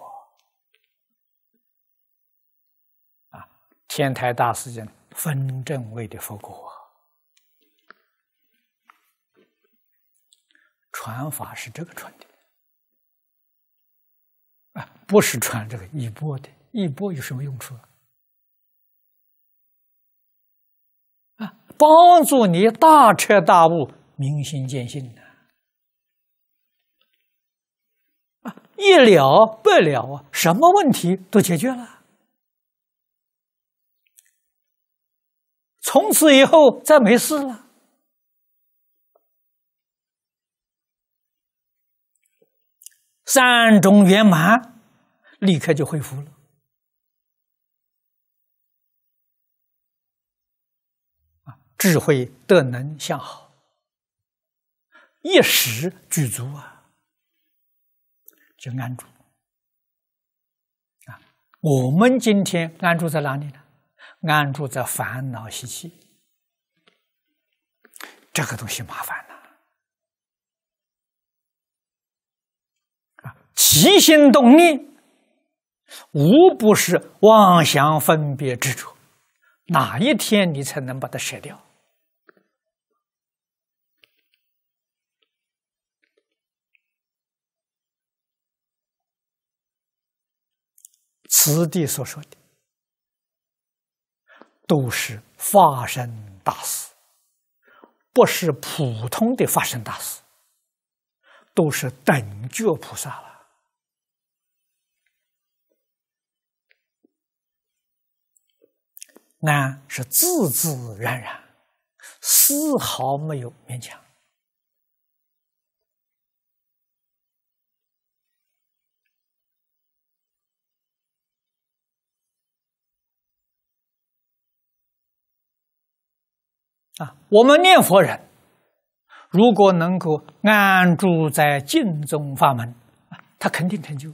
啊！天台大师讲。分正位的佛果，传法是这个传的啊，不是传这个一波的，一波有什么用处啊？帮助你大彻大悟、明心见性呢？啊，一了百了啊，什么问题都解决了。从此以后，再没事了。三种圆满，立刻就恢复了。智慧德能向好，一时具足啊，就安住。啊，我们今天安住在哪里呢？安住在烦恼习气，这个东西麻烦了啊！起心动念，无不是妄想分别之处，哪一天你才能把它舍掉？此地所说的。都是发生大事，不是普通的发生大事，都是等觉菩萨了。那是自自然然，丝毫没有勉强。啊，我们念佛人，如果能够安住在净宗法门，他肯定成就。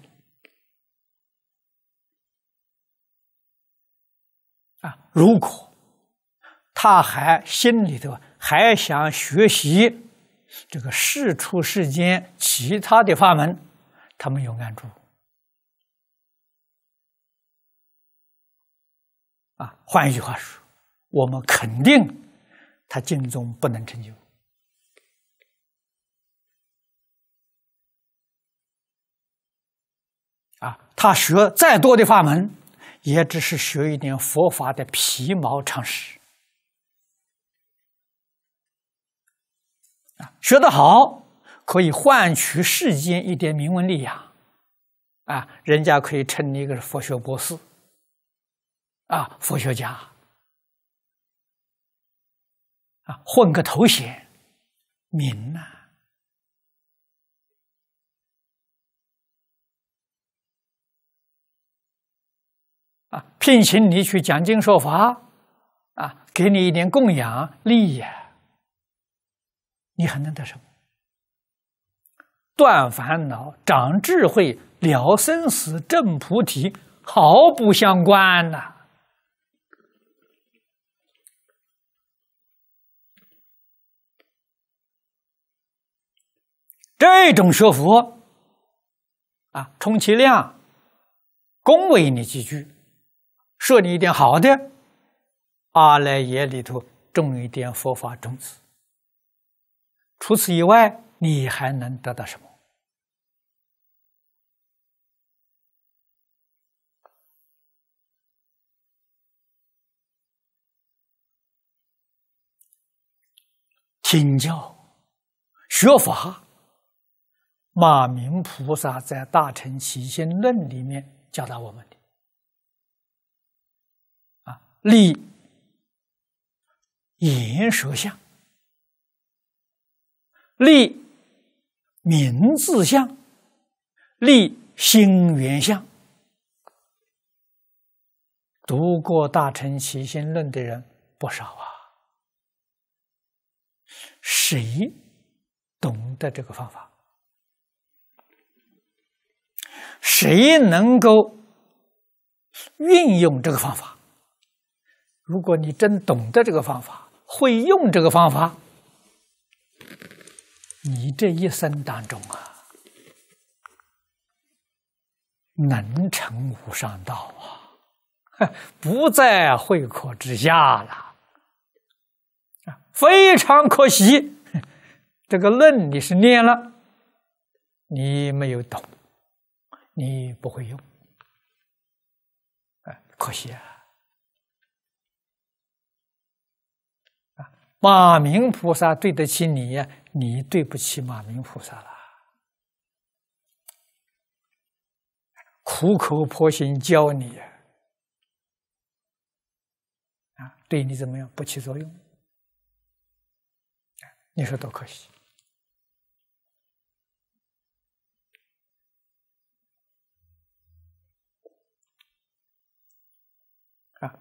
啊，如果他还心里头还想学习这个世出世间其他的法门，他没有安住。啊，换一句话说，我们肯定。他精中不能成就啊！他学再多的法门，也只是学一点佛法的皮毛常识啊。学得好，可以换取世间一点名闻利养。啊，人家可以称你一个佛学博士啊，佛学家。啊，混个头衔，名呐！啊，聘请你去讲经说法，啊，给你一点供养利益，你还能得什么？断烦恼、长智慧、了生死、证菩提，毫不相关呐！这种学佛，啊，充其量恭维你几句，说你一点好的，阿赖耶里头种一点佛法种子。除此以外，你还能得到什么？请教、学法。马明菩萨在《大乘起心论》里面教导我们的，啊，立言舌相，立名字相，立心缘相。读过《大乘起心论》的人不少啊，谁懂得这个方法？谁能够运用这个方法？如果你真懂得这个方法，会用这个方法，你这一生当中啊，能成无上道啊，不在会可之下了。非常可惜，这个论你是念了，你没有懂。你不会用，哎，可惜啊！啊，马明菩萨对得起你，你对不起马明菩萨了。苦口婆心教你，啊，对你怎么样不起作用？你说多可惜。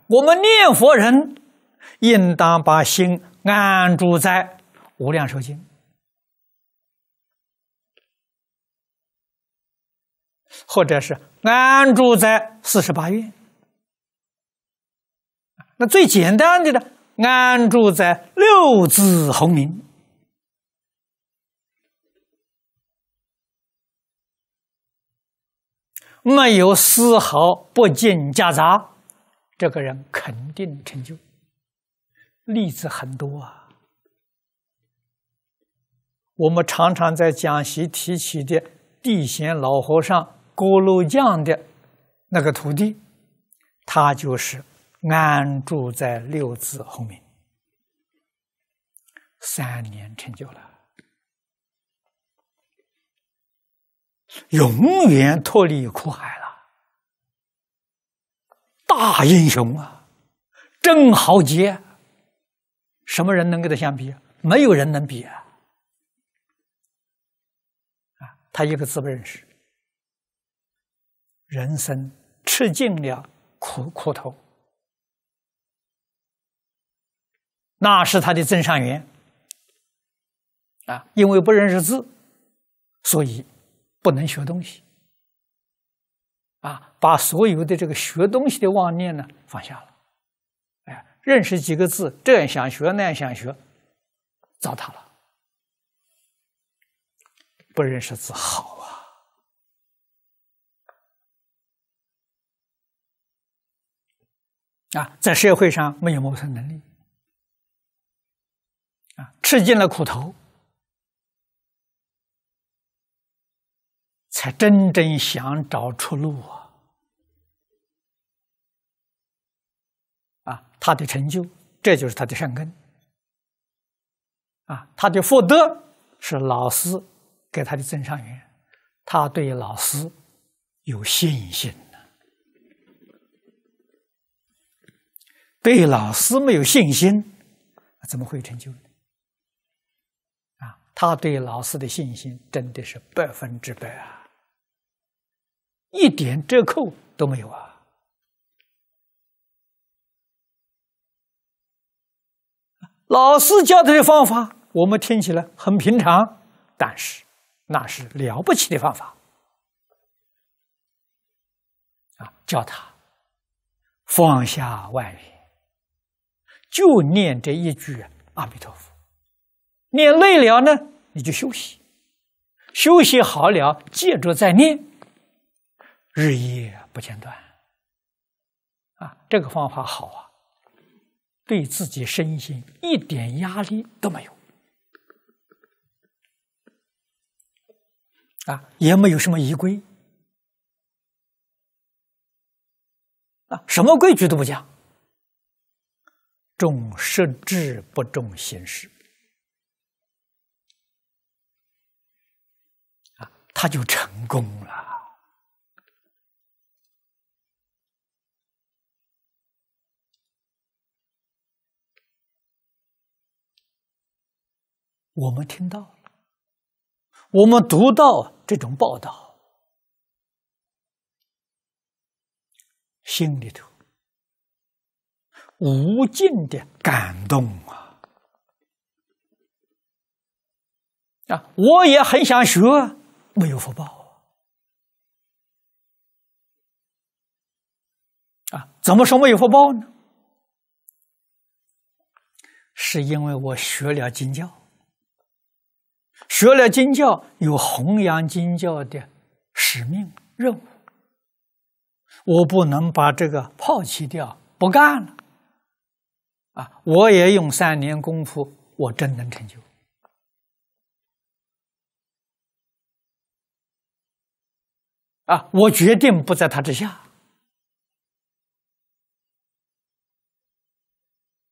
我们念佛人，应当把心安住在无量寿经，或者是安住在四十八愿。那最简单的呢，安住在六字洪名，没有丝毫不净夹杂。这个人肯定成就，例子很多啊。我们常常在讲席提起的地贤老和尚、郭炉匠的那个徒弟，他就是安住在六字后面，三年成就了，永远脱离苦海了。大英雄啊，真豪杰，什么人能跟他相比？没有人能比啊！啊，他一个字不认识，人生吃尽了苦苦头，那是他的增上缘啊。因为不认识字，所以不能学东西。啊，把所有的这个学东西的妄念呢放下了，哎，认识几个字，这样想学，那样想学，糟蹋了。不认识字好啊，啊，在社会上没有谋生能力，啊，吃尽了苦头。才真正想找出路啊！啊，他的成就，这就是他的善根啊！他的福德是老师给他的增上缘，他对老师有信心对老师没有信心，怎么会成就呢？啊，他对老师的信心真的是百分之百啊！一点折扣都没有啊！老师教他的方法，我们听起来很平常，但是那是了不起的方法啊！教他放下外缘，就念这一句阿弥陀佛。念累了呢，你就休息；休息好了，接着再念。日夜不间断，啊，这个方法好啊，对自己身心一点压力都没有，啊，也没有什么仪规，啊，什么规矩都不讲，重实质不重形式，啊，他就成功了。我们听到了，我们读到这种报道，心里头无尽的感动啊！啊，我也很想学，没有福报啊！怎么说没有福报呢？是因为我学了经教。学了经教有弘扬经教的使命任务，我不能把这个抛弃掉，不干了。啊！我也用三年功夫，我真能成就。啊！我决定不在他之下。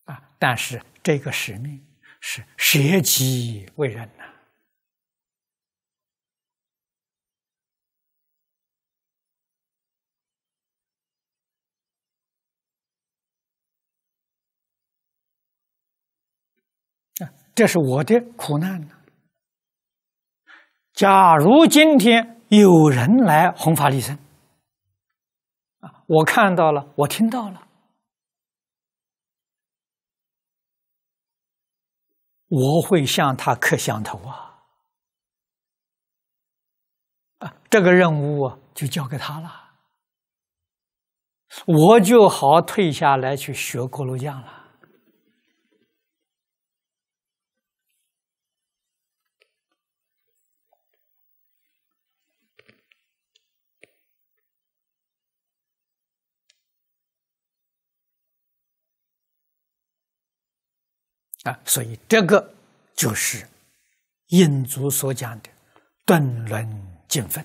啊！但是这个使命是舍己为人呐。这是我的苦难呢。假如今天有人来弘法利生，啊，我看到了，我听到了，我会向他磕响头啊！啊，这个任务就交给他了，我就好退下来去学锅炉匠了。啊，所以这个就是印度所讲的“顿轮经分”。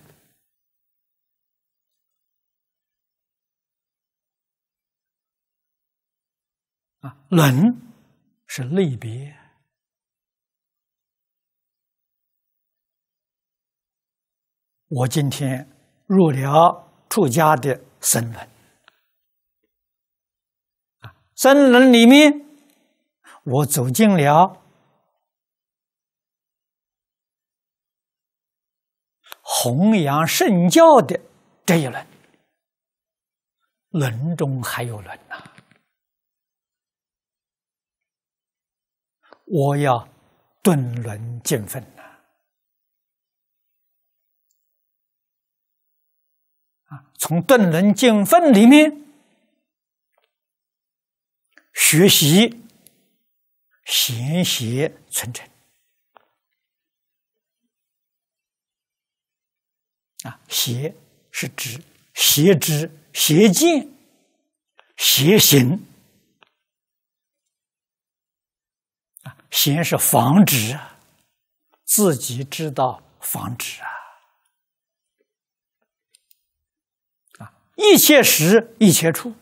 啊，轮是类别。我今天入了出家的僧人，啊，僧人里面。我走进了弘扬圣教的这一轮，轮中还有轮呐！我要顿轮见分呐！啊，从顿轮见分里面学习。贤邪存真啊，邪是指邪知、邪见、邪行啊，贤是防止自己知道防止啊啊，一切时一切处。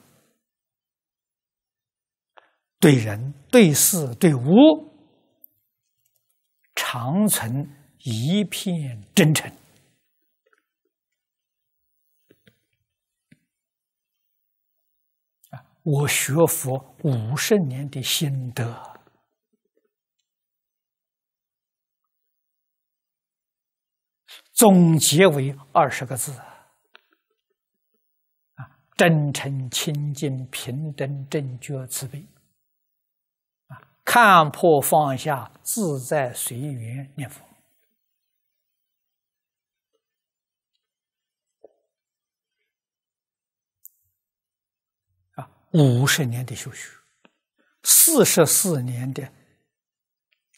对人、对事、对物，常存一片真诚。我学佛五十年的心得，总结为二十个字：啊，真诚、清净、平等、正觉、慈悲。看破放下，自在随缘念佛。啊，五十年的修学，四十四年的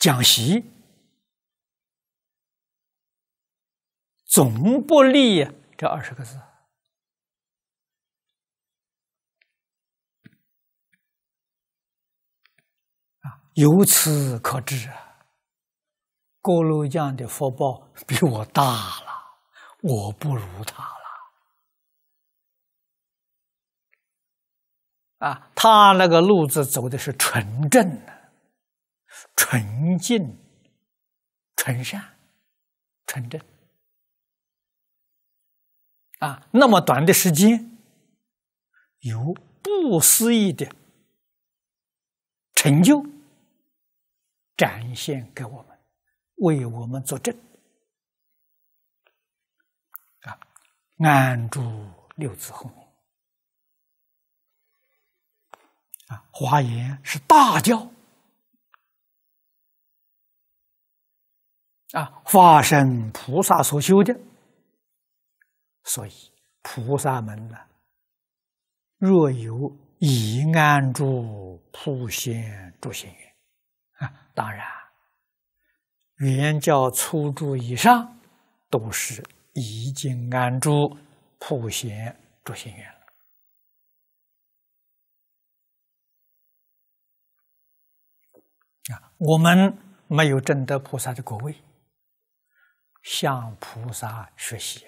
讲习，总不离这二十个字。由此可知，啊，郭老江的福报比我大了，我不如他了。啊，他那个路子走的是纯正的、纯净、纯善、纯正。啊，那么短的时间，有不思议的成就。展现给我们，为我们作证啊！安住六字后面，啊，华严是大教啊，化身菩萨所修的，所以菩萨们呢，若有以安住普贤诸行。当然，原教初住以上，都是已经安住、普贤住心愿。了。啊，我们没有证得菩萨的果位，向菩萨学习。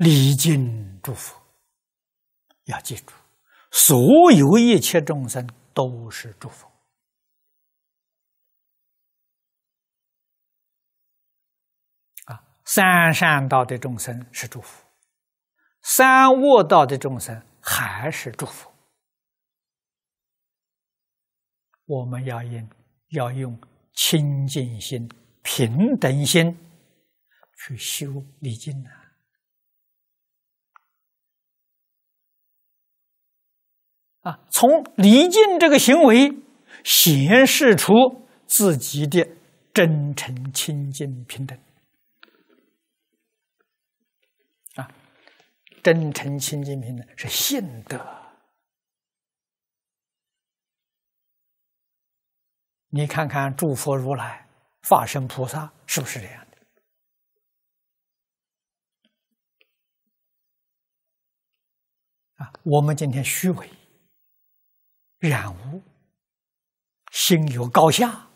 礼敬祝福。要记住，所有一切众生都是祝福。啊。三善道的众生是祝福，三恶道的众生还是祝福。我们要用要用清净心、平等心去修礼敬呢。啊，从离境这个行为显示出自己的真诚、清净、平等啊！真诚、清净、平等是信的。你看看诸佛如来、法身菩萨是不是这样的？啊，我们今天虚伪。染污，心有高下，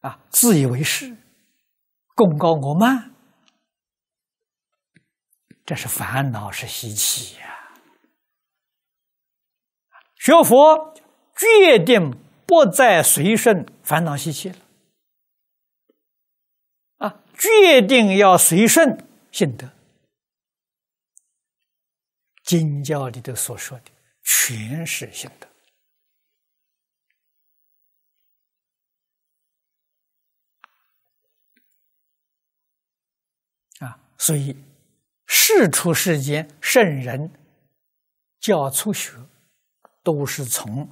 啊，自以为是，功高我慢，这是烦恼，是习气呀。学佛决定不再随顺烦恼习气了，啊，决定要随顺心得。《经教》里头所说的。全是性的啊，所以世出世间圣人教初学，都是从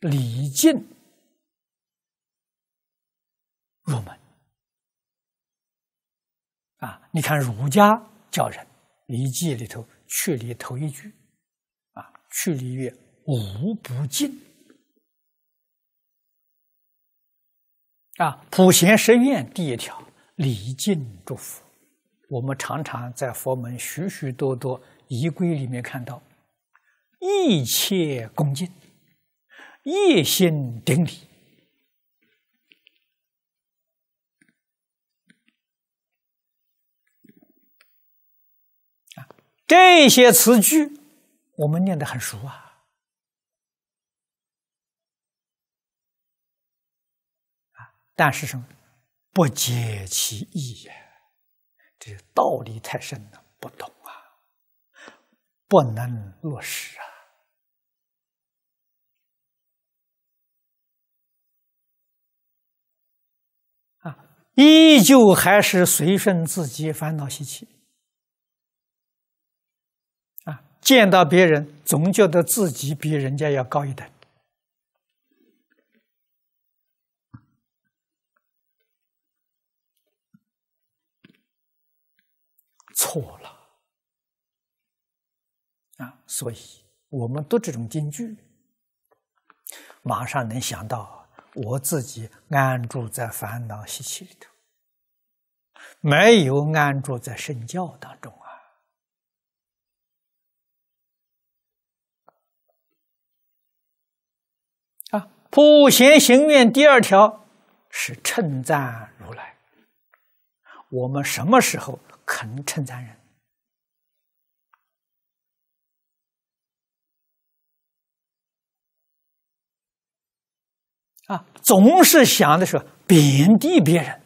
礼敬入门啊。你看儒家教人，《礼记》里头去里头一句。去离曰无不尽啊，《普贤十愿》第一条，礼敬诸佛。我们常常在佛门许许多多仪规里面看到，一切恭敬，一心顶礼啊，这些词句。我们念得很熟啊，啊，但是什么？不解其意呀，这道理太深了，不懂啊，不能落实啊，啊，依旧还是随顺自己烦恼习气。见到别人，总觉得自己比人家要高一等，错了。啊，所以我们读这种京剧，马上能想到我自己安住在烦恼习气里头，没有安住在圣教当中啊。普贤行愿第二条是称赞如来。我们什么时候肯称赞人啊？总是想的是贬低别人，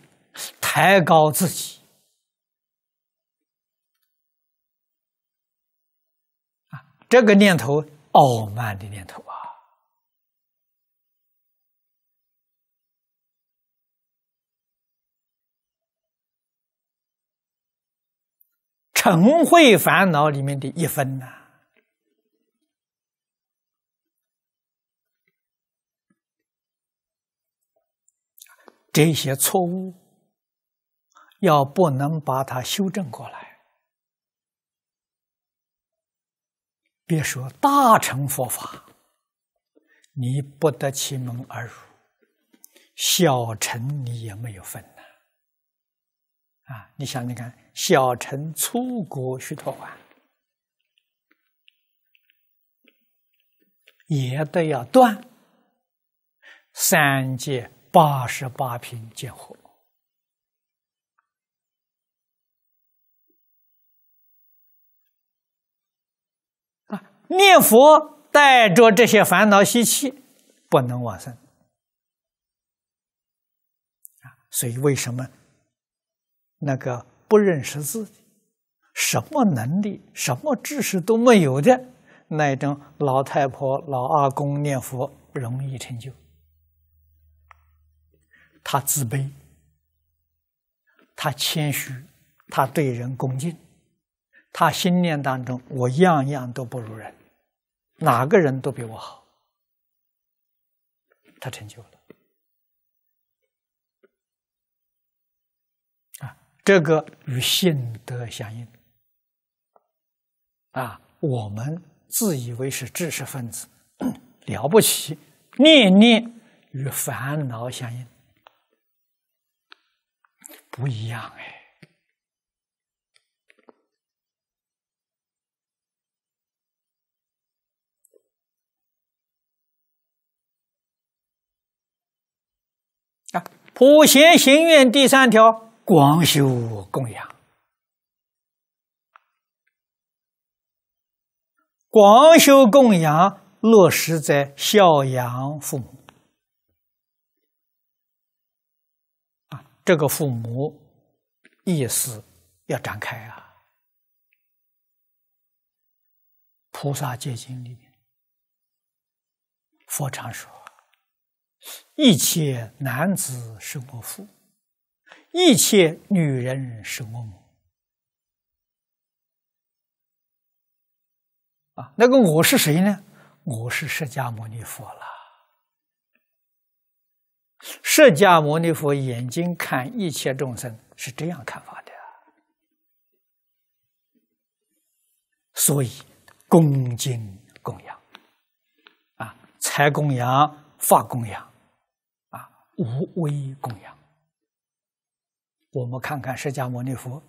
抬高自己啊！这个念头，傲慢的念头啊！成慧烦恼里面的一分呐，这些错误要不能把它修正过来，别说大乘佛法，你不得其门而入；小乘你也没有分呐。啊，你想，你看。小乘出国须陀洹也得要断三界八十八品见惑念佛带着这些烦恼吸气，不能往生所以为什么那个？不认识字什么能力、什么知识都没有的那种老太婆、老阿公念佛容易成就。他自卑，他谦虚，他对人恭敬，他心念当中我样样都不如人，哪个人都比我好，他成就了。这个与性德相应啊，我们自以为是知识分子，了不起，念念与烦恼相应，不一样哎。啊，《普贤行愿》第三条。广修供养，广修供养落实在孝养父母啊！这个父母意思要展开啊！菩萨戒经里面，佛常说：一切男子是我父。一切女人是梦啊！那个我是谁呢？我是释迦牟尼佛了。释迦牟尼佛眼睛看一切众生，是这样看法的。所以恭敬供养，啊财供养、法供养，啊无为供养。我们看看释迦牟尼佛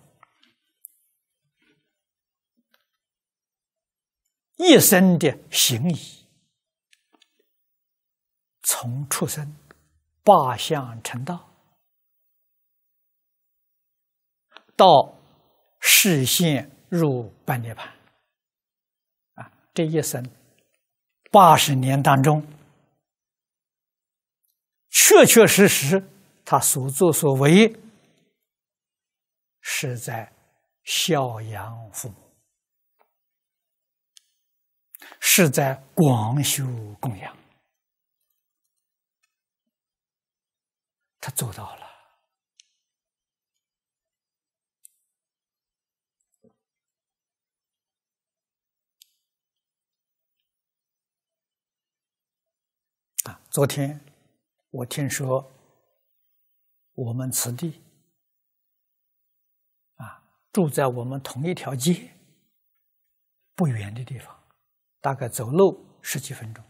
一生的行医，从出生、八相成道，到视线入半涅盘，啊，这一生八十年当中，确确实实他所作所为。是在孝养父母，是在广修供养，他做到了。啊，昨天我听说我们此地。住在我们同一条街不远的地方，大概走路十几分钟。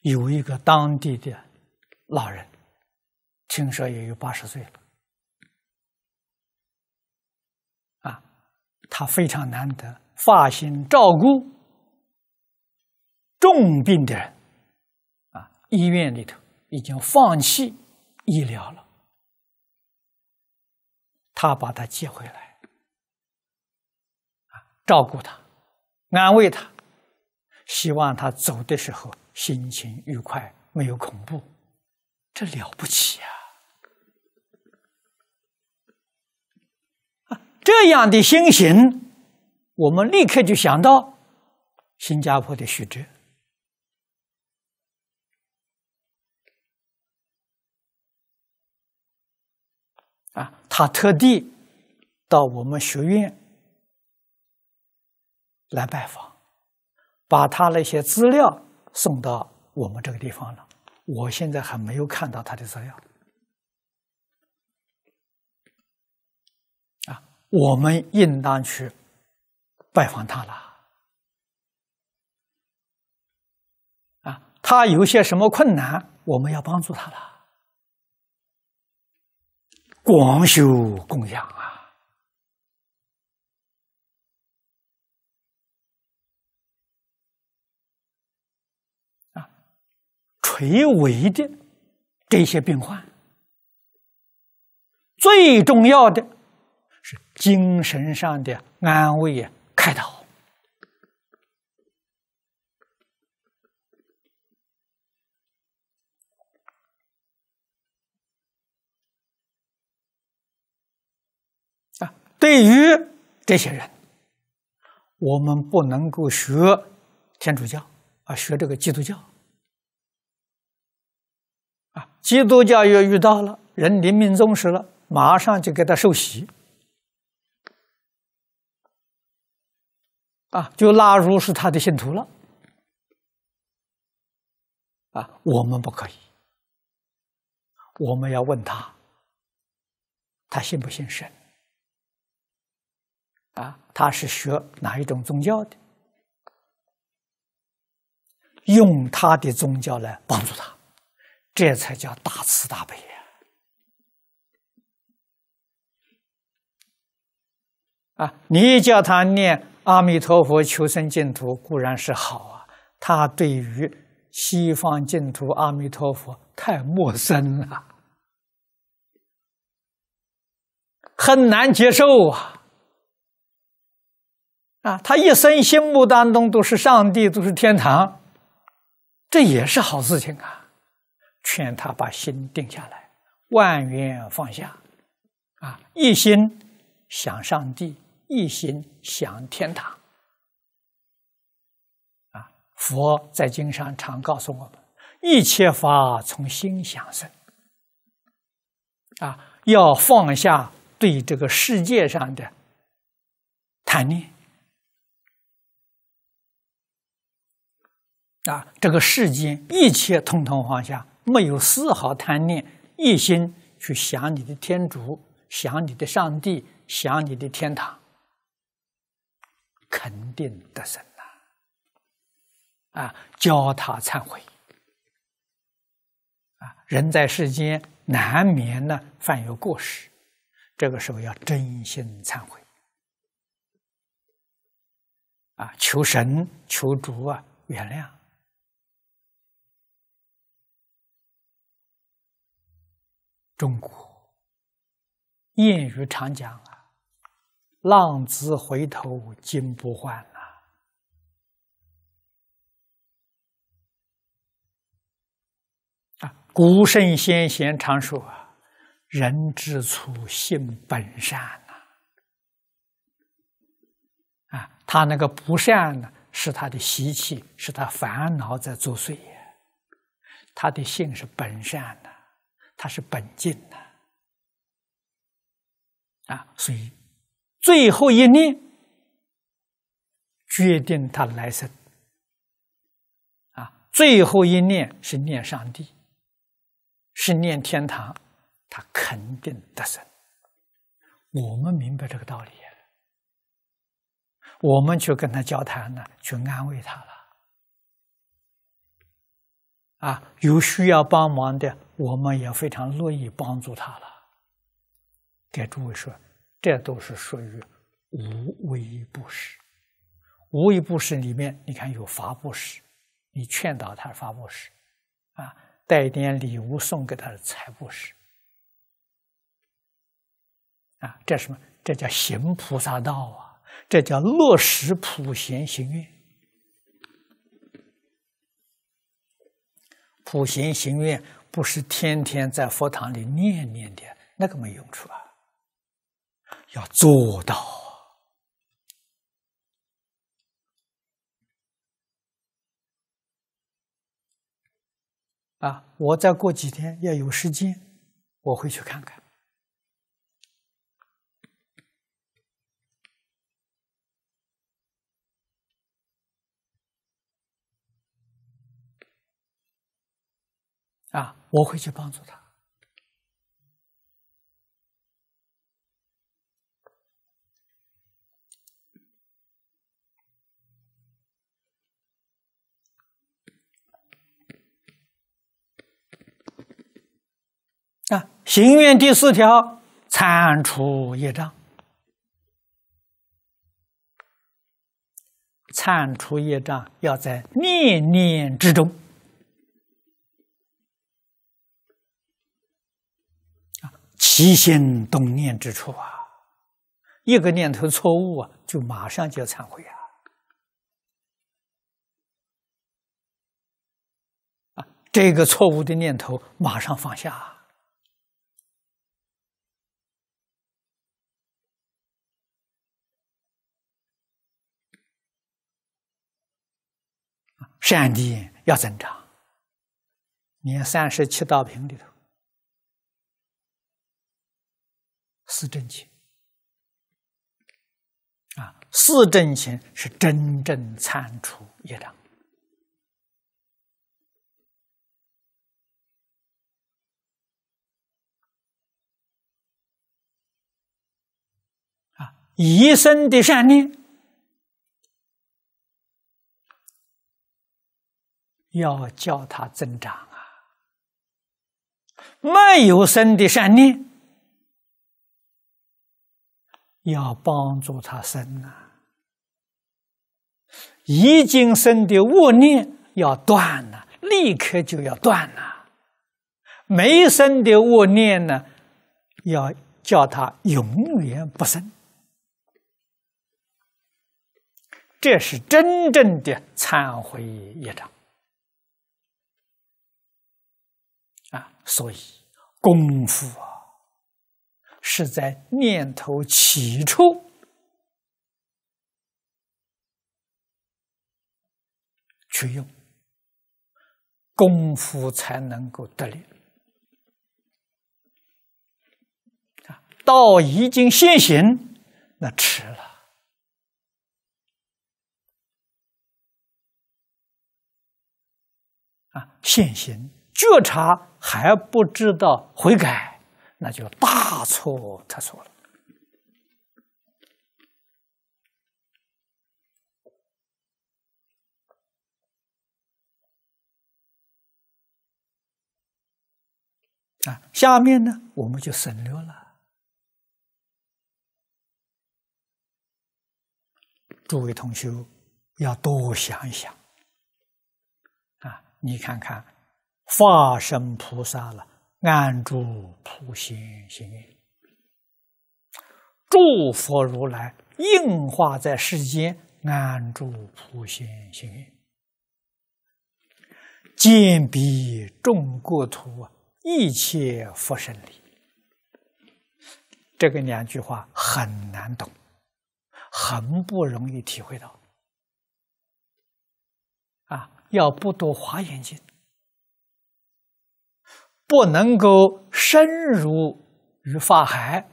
有一个当地的老人，听说也有八十岁了，啊，他非常难得，发心照顾重病的人，啊，医院里头已经放弃。医疗了，他把他接回来，啊，照顾他，安慰他，希望他走的时候心情愉快，没有恐怖，这了不起啊！这样的心情，我们立刻就想到新加坡的徐哲。啊，他特地到我们学院来拜访，把他那些资料送到我们这个地方了。我现在还没有看到他的资料。啊，我们应当去拜访他了。啊，他有些什么困难，我们要帮助他了。广修供养啊，啊，垂危的这些病患，最重要的是精神上的安慰开导。对于这些人，我们不能够学天主教啊，学这个基督教啊。基督教又遇到了人灵命终时了，马上就给他受洗啊，就纳入是他的信徒了啊。我们不可以，我们要问他，他信不信神？啊，他是学哪一种宗教的？用他的宗教来帮助他，这才叫大慈大悲呀！啊，你叫他念阿弥陀佛、求生净土，固然是好啊。他对于西方净土阿弥陀佛太陌生了，很难接受啊。啊，他一生心目当中都是上帝，都是天堂，这也是好事情啊！劝他把心定下来，万缘放下，啊，一心想上帝，一心想天堂，啊，佛在经上常告诉我们，一切法从心想生，啊，要放下对这个世界上的贪念。啊，这个世间一切通通放下，没有丝毫贪念，一心去想你的天主，想你的上帝，想你的天堂，肯定得神呐！啊，教他忏悔。啊，人在世间难免呢犯有过失，这个时候要真心忏悔。啊，求神求主啊原谅。中国谚语常讲啊，“浪子回头金不换”呐。啊，古圣先贤常说啊，“人之初，性本善”呐。啊，他那个不善呢，是他的习气，是他烦恼在作祟他的性是本善的。他是本净的啊，所以最后一念决定他来生啊，最后一念是念上帝，是念天堂，他肯定得生。我们明白这个道理我们去跟他交谈了，去安慰他了，啊，有需要帮忙的。我们也非常乐意帮助他了。给诸位说，这都是属于无为布施。无为布施里面，你看有法布施，你劝导他法布施；啊，带一点礼物送给他的财布施。啊，这什么？这叫行菩萨道啊！这叫落实普贤行愿。普贤行愿。不是天天在佛堂里念念的那个没用处啊！要做到啊！我再过几天要有时间，我会去看看。我会去帮助他。啊，行愿第四条，铲除业障。铲除业障要在念念之中。即心动念之处啊，一个念头错误啊，就马上就要忏悔啊！这个错误的念头马上放下，善念要增长。你看《三十七道品》里头。四正勤啊，四正勤是真正参除业障啊。一生的善念要叫它增长啊，没有生的善念。要帮助他生啊！已经生的恶念要断了，立刻就要断了；没生的恶念呢，要叫他永远不生。这是真正的忏悔业障啊！所以功夫啊。是在念头起初去用功夫，才能够得力。啊，道已经现行，那迟了。啊，现行觉察还不知道悔改。那就大错特错了啊！下面呢，我们就省略了。诸位同学要多想一想啊！你看看，化身菩萨了。安住普贤行愿，诸佛如来应化在世间，安住普贤行愿，见彼众国土一切佛身理。这个两句话很难懂，很不容易体会到。啊，要不读《华严经》。不能够深入于法海，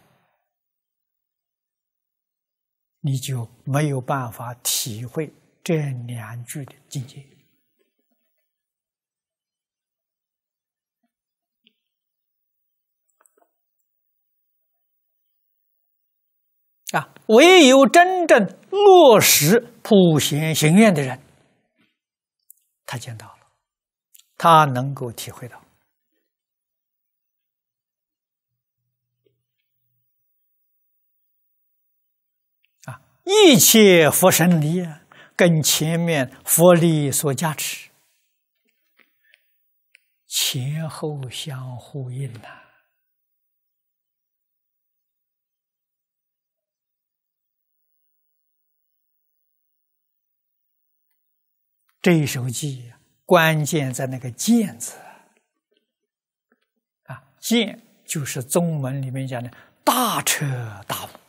你就没有办法体会这两句的境界。啊，唯有真正落实普贤行愿的人，他见到了，他能够体会到。一切佛神力啊，跟前面佛力所加持，前后相呼应呐。这一首偈，关键在那个“见”字啊，“见”就是宗门里面讲的大彻大悟。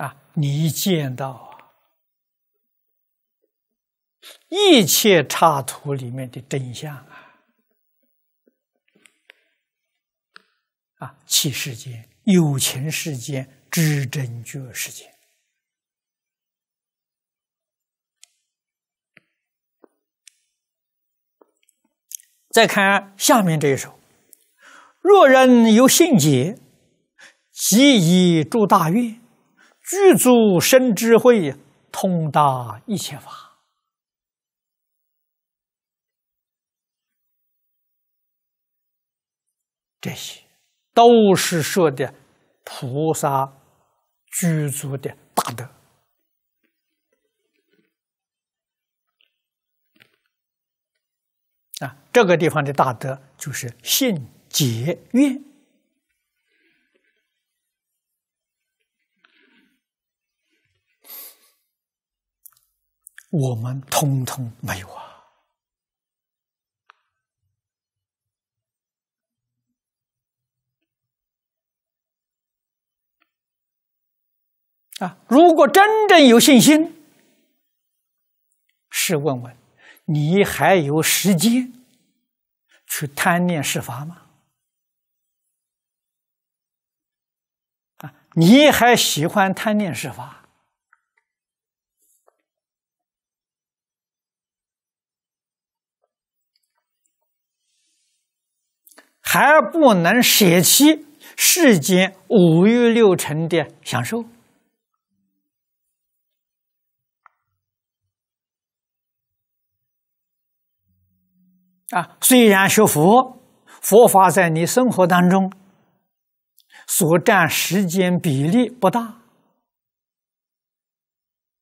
啊！你一见到一切插图里面的真相啊！啊，气世间、有情世间、知真觉世间。再看下面这一首：若人有信解，即已住大愿。具足生智慧，通达一切法。这些都是说的菩萨具足的大德啊。这个地方的大德就是性解愿。我们通通没有啊！啊，如果真正有信心，试问问你还有时间去贪念世法吗？啊，你还喜欢贪念世法？还不能舍弃世间五欲六尘的享受啊！虽然学佛，佛法在你生活当中所占时间比例不大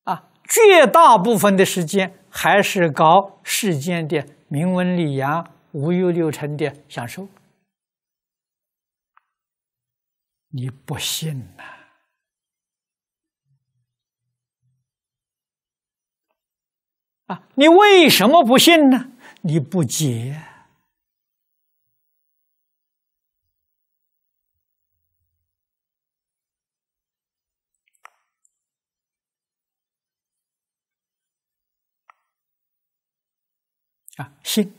啊，绝大部分的时间还是搞世间的名闻利养、五欲六尘的享受。你不信呐？啊，你为什么不信呢？你不解啊，信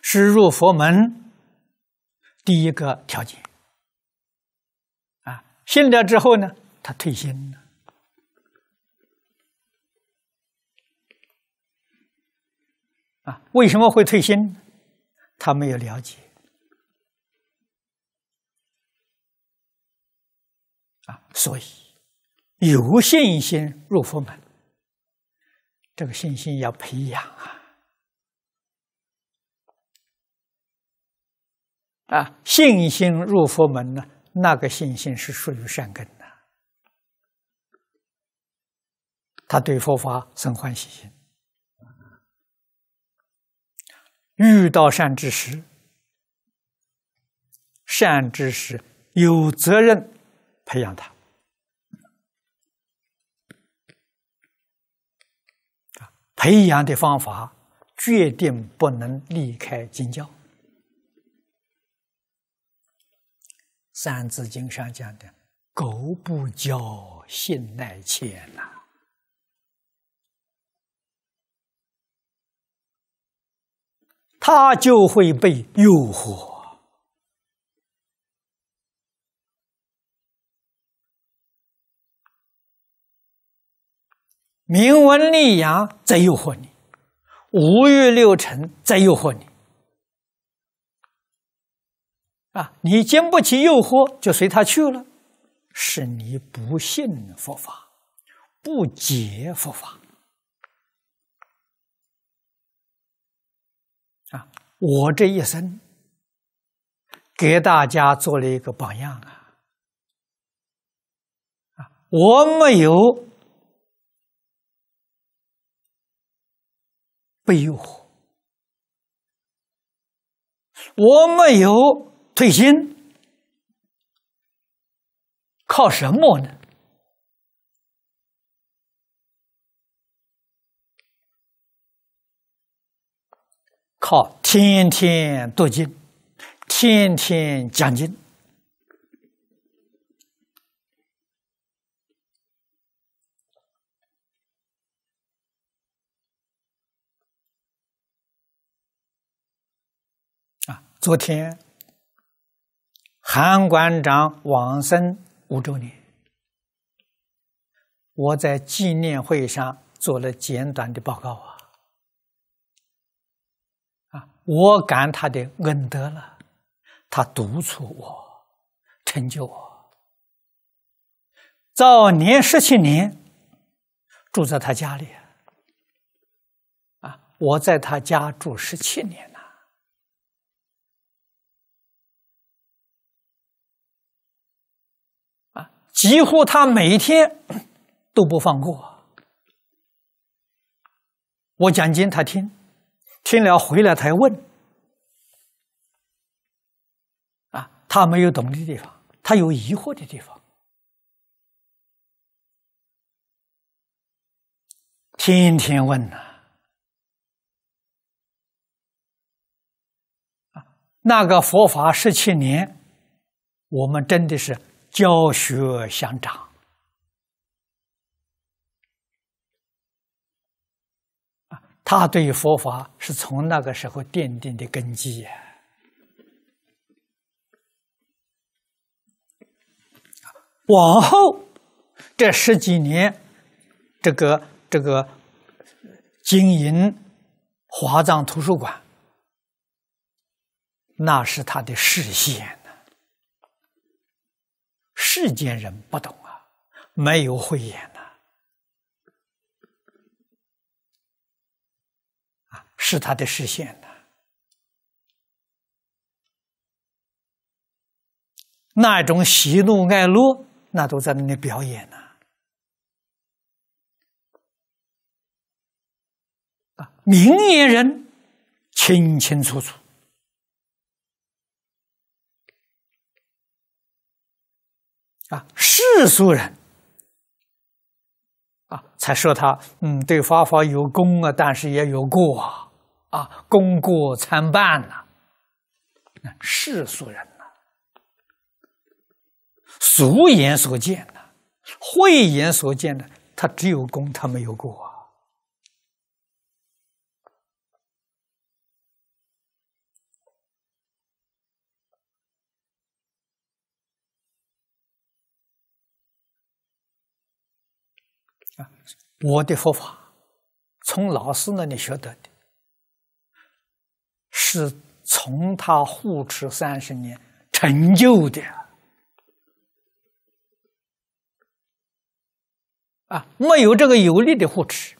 是入佛门第一个条件。信了之后呢，他退心了。啊，为什么会退心？他没有了解。啊，所以有信心入佛门，这个信心要培养啊。啊，信心入佛门呢？那个信心是属于善根的，他对佛法生欢喜心，遇到善知识，善知识有责任培养他，啊，培养的方法决定不能离开经教。三字经上讲的“苟不教性乃迁”呐，他就会被诱惑。明文利养在诱惑你，五欲六尘在诱惑你。啊！你经不起诱惑，就随他去了，是你不信佛法、不解佛法啊！我这一生给大家做了一个榜样啊！啊，我没有被诱惑，我没有。退心，靠什么呢？靠天天读经，天天奖金啊！昨天。韩馆长往生五周年，我在纪念会上做了简短的报告啊！啊，我感他的恩德了，他督促我，成就我。早年十七年住在他家里，啊，我在他家住十七年。几乎他每一天都不放过，我讲经他听，听了回来他问，啊，他没有懂的地方，他有疑惑的地方，天天问呐，啊，那个佛法十七年，我们真的是。教学相长他对佛法是从那个时候奠定的根基呀。往后这十几年，这个这个经营华藏图书馆，那是他的视线。世间人不懂啊，没有慧眼呐，啊，是他的视线呐，那种喜怒哀乐，那都在那里表演呢，啊，明眼人清清楚楚。啊，世俗人，啊，才说他嗯，对法法有功啊，但是也有过啊，功过参半呐。世俗人呐，俗眼所见呐，慧眼所见呢，他只有功，他没有过。啊。啊，我的佛法从老师那里学得的，是从他护持三十年成就的啊！没有这个有力的护持，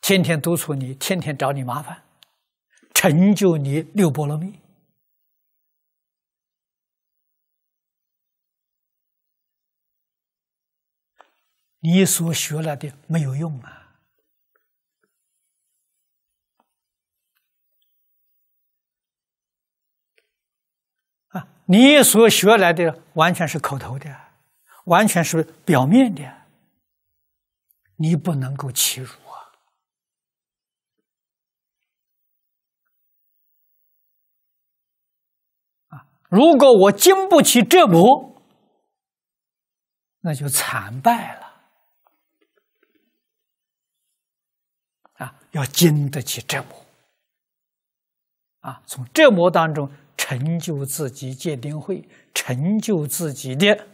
天天督促你，天天找你麻烦，成就你六波罗蜜。你所学来的没有用啊！啊，你所学来的完全是口头的，完全是表面的，你不能够欺辱啊！啊，如果我经不起折磨，那就惨败了。要经得起折磨啊！从折磨当中成就自己，戒定慧，成就自己的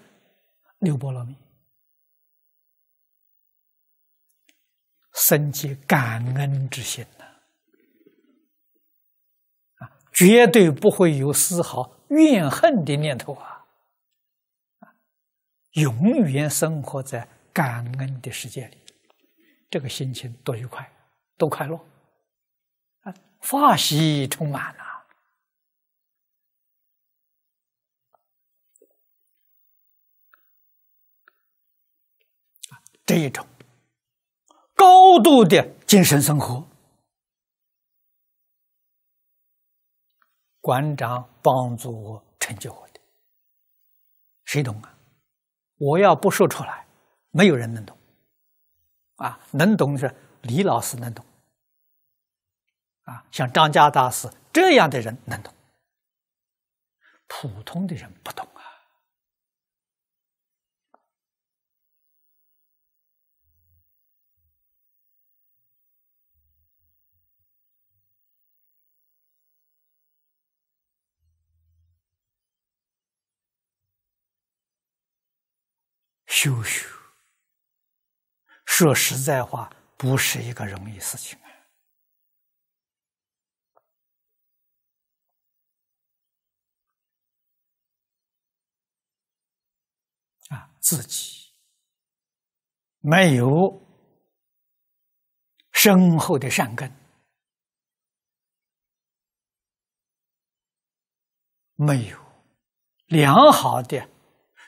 六波罗蜜，升起感恩之心呐！啊，绝对不会有丝毫怨恨的念头啊！啊，永远生活在感恩的世界里，这个心情多愉快！都快乐，啊，法喜充满了，这一种高度的精神生活，馆长帮助我成就我的，谁懂啊？我要不说出来，没有人能懂，啊，能懂是。李老师能懂，啊，像张家大师这样的人能懂，普通的人不懂啊。羞羞！说实在话。不是一个容易事情啊！啊，自己没有深厚的善根，没有良好的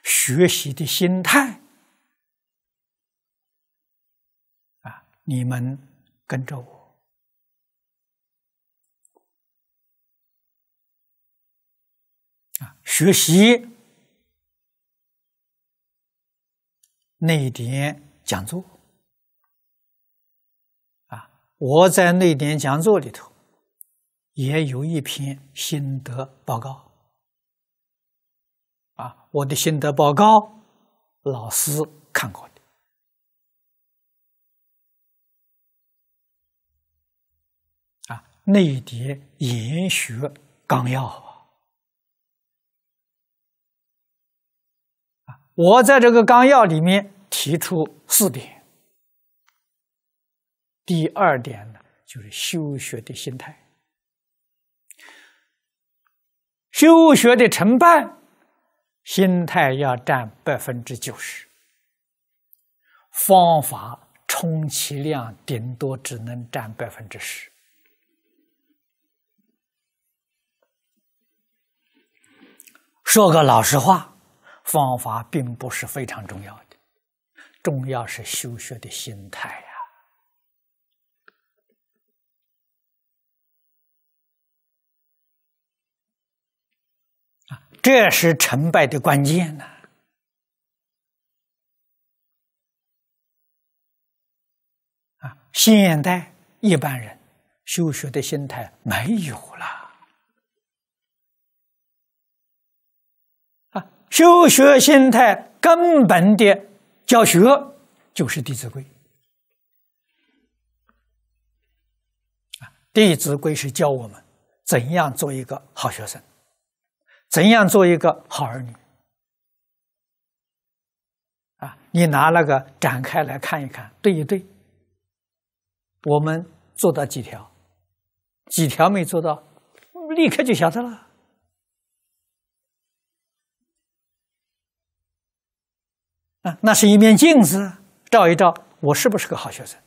学习的心态。你们跟着我啊，学习那点讲座啊，我在那点讲座里头也有一篇心得报告啊，我的心得报告，老师看过。内叠研学纲要》啊，我在这个纲要里面提出四点。第二点呢，就是修学的心态。修学的成败，心态要占百分之九十，方法充其量顶多只能占百分之十。说个老实话，方法并不是非常重要的，重要是修学的心态呀。啊，这是成败的关键呢。啊，现代一般人修学的心态没有了。修学心态根本的，教学就是《弟子规》弟子规》是教我们怎样做一个好学生，怎样做一个好儿女。啊，你拿那个展开来看一看，对一对，我们做到几条，几条没做到，立刻就晓得了。啊，那是一面镜子，照一照，我是不是个好学生？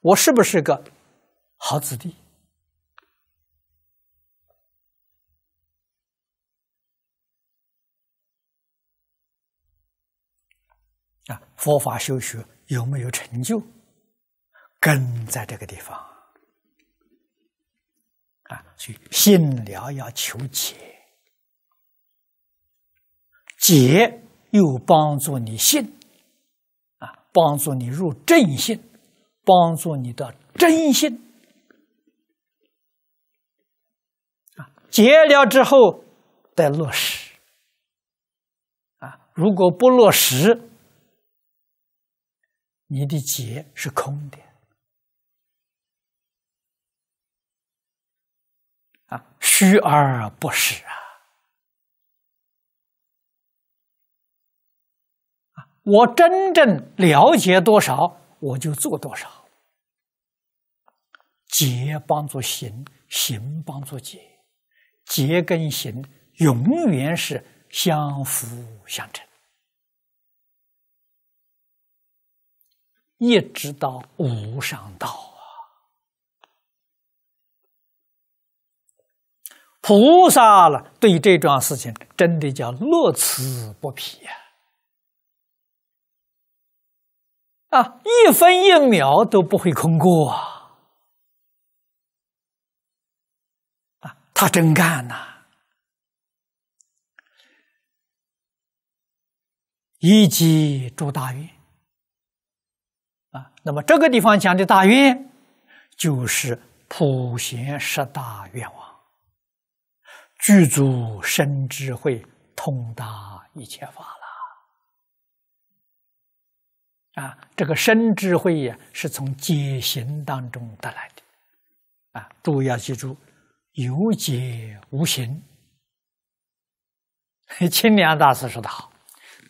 我是不是个好子弟？啊，佛法修学有没有成就？根在这个地方啊，所以心了要求解，解。又帮助你信，啊，帮助你入正信，帮助你的真信，啊，结了之后再落实，啊，如果不落实，你的结是空的，啊，虚而不实啊。我真正了解多少，我就做多少。结帮助行，行帮助结，结跟行永远是相辅相成，一直到无上道啊！菩萨了，对这桩事情真的叫乐此不疲呀。啊，一分一秒都不会空过啊！他真干呐，一级住大愿啊。那么这个地方讲的大愿，就是普贤十大愿望，具足生智慧，通达一切法了。啊，这个生智慧呀，是从解行当中得来的。啊，注意要记住：有解无行，清凉大师说的好，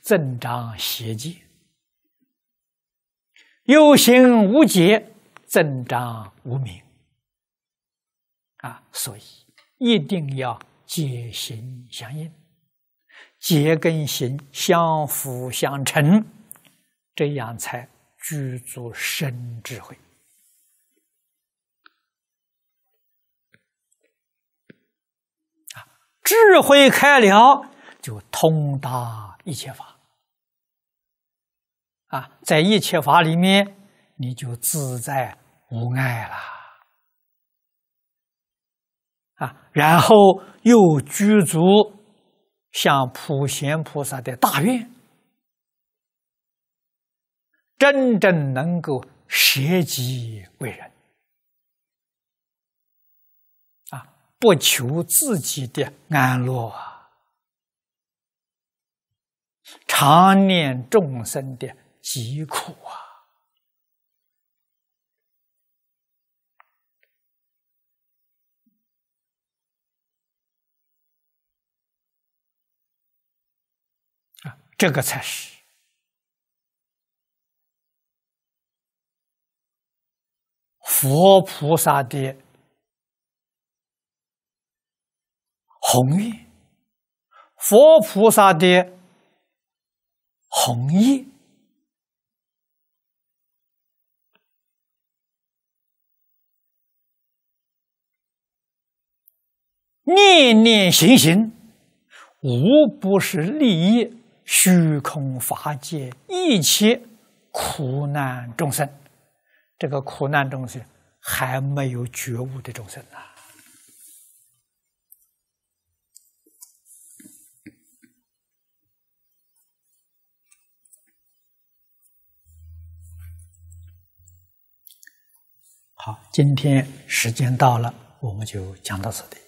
增长邪见；有行无解，增长无明。啊，所以一定要解行相应，解跟行相辅相成。这样才具足生智慧啊！智慧开了，就通达一切法啊！在一切法里面，你就自在无碍了啊！然后又具足像普贤菩萨的大愿。真正能够舍己为人，啊，不求自己的安乐，啊，常念众生的疾苦啊！啊，这个才是。佛菩萨的红印，佛菩萨的红印，念念行行，无不是利益虚空法界一切苦难众生。这个苦难众生还没有觉悟的众生呐。好，今天时间到了，我们就讲到此地。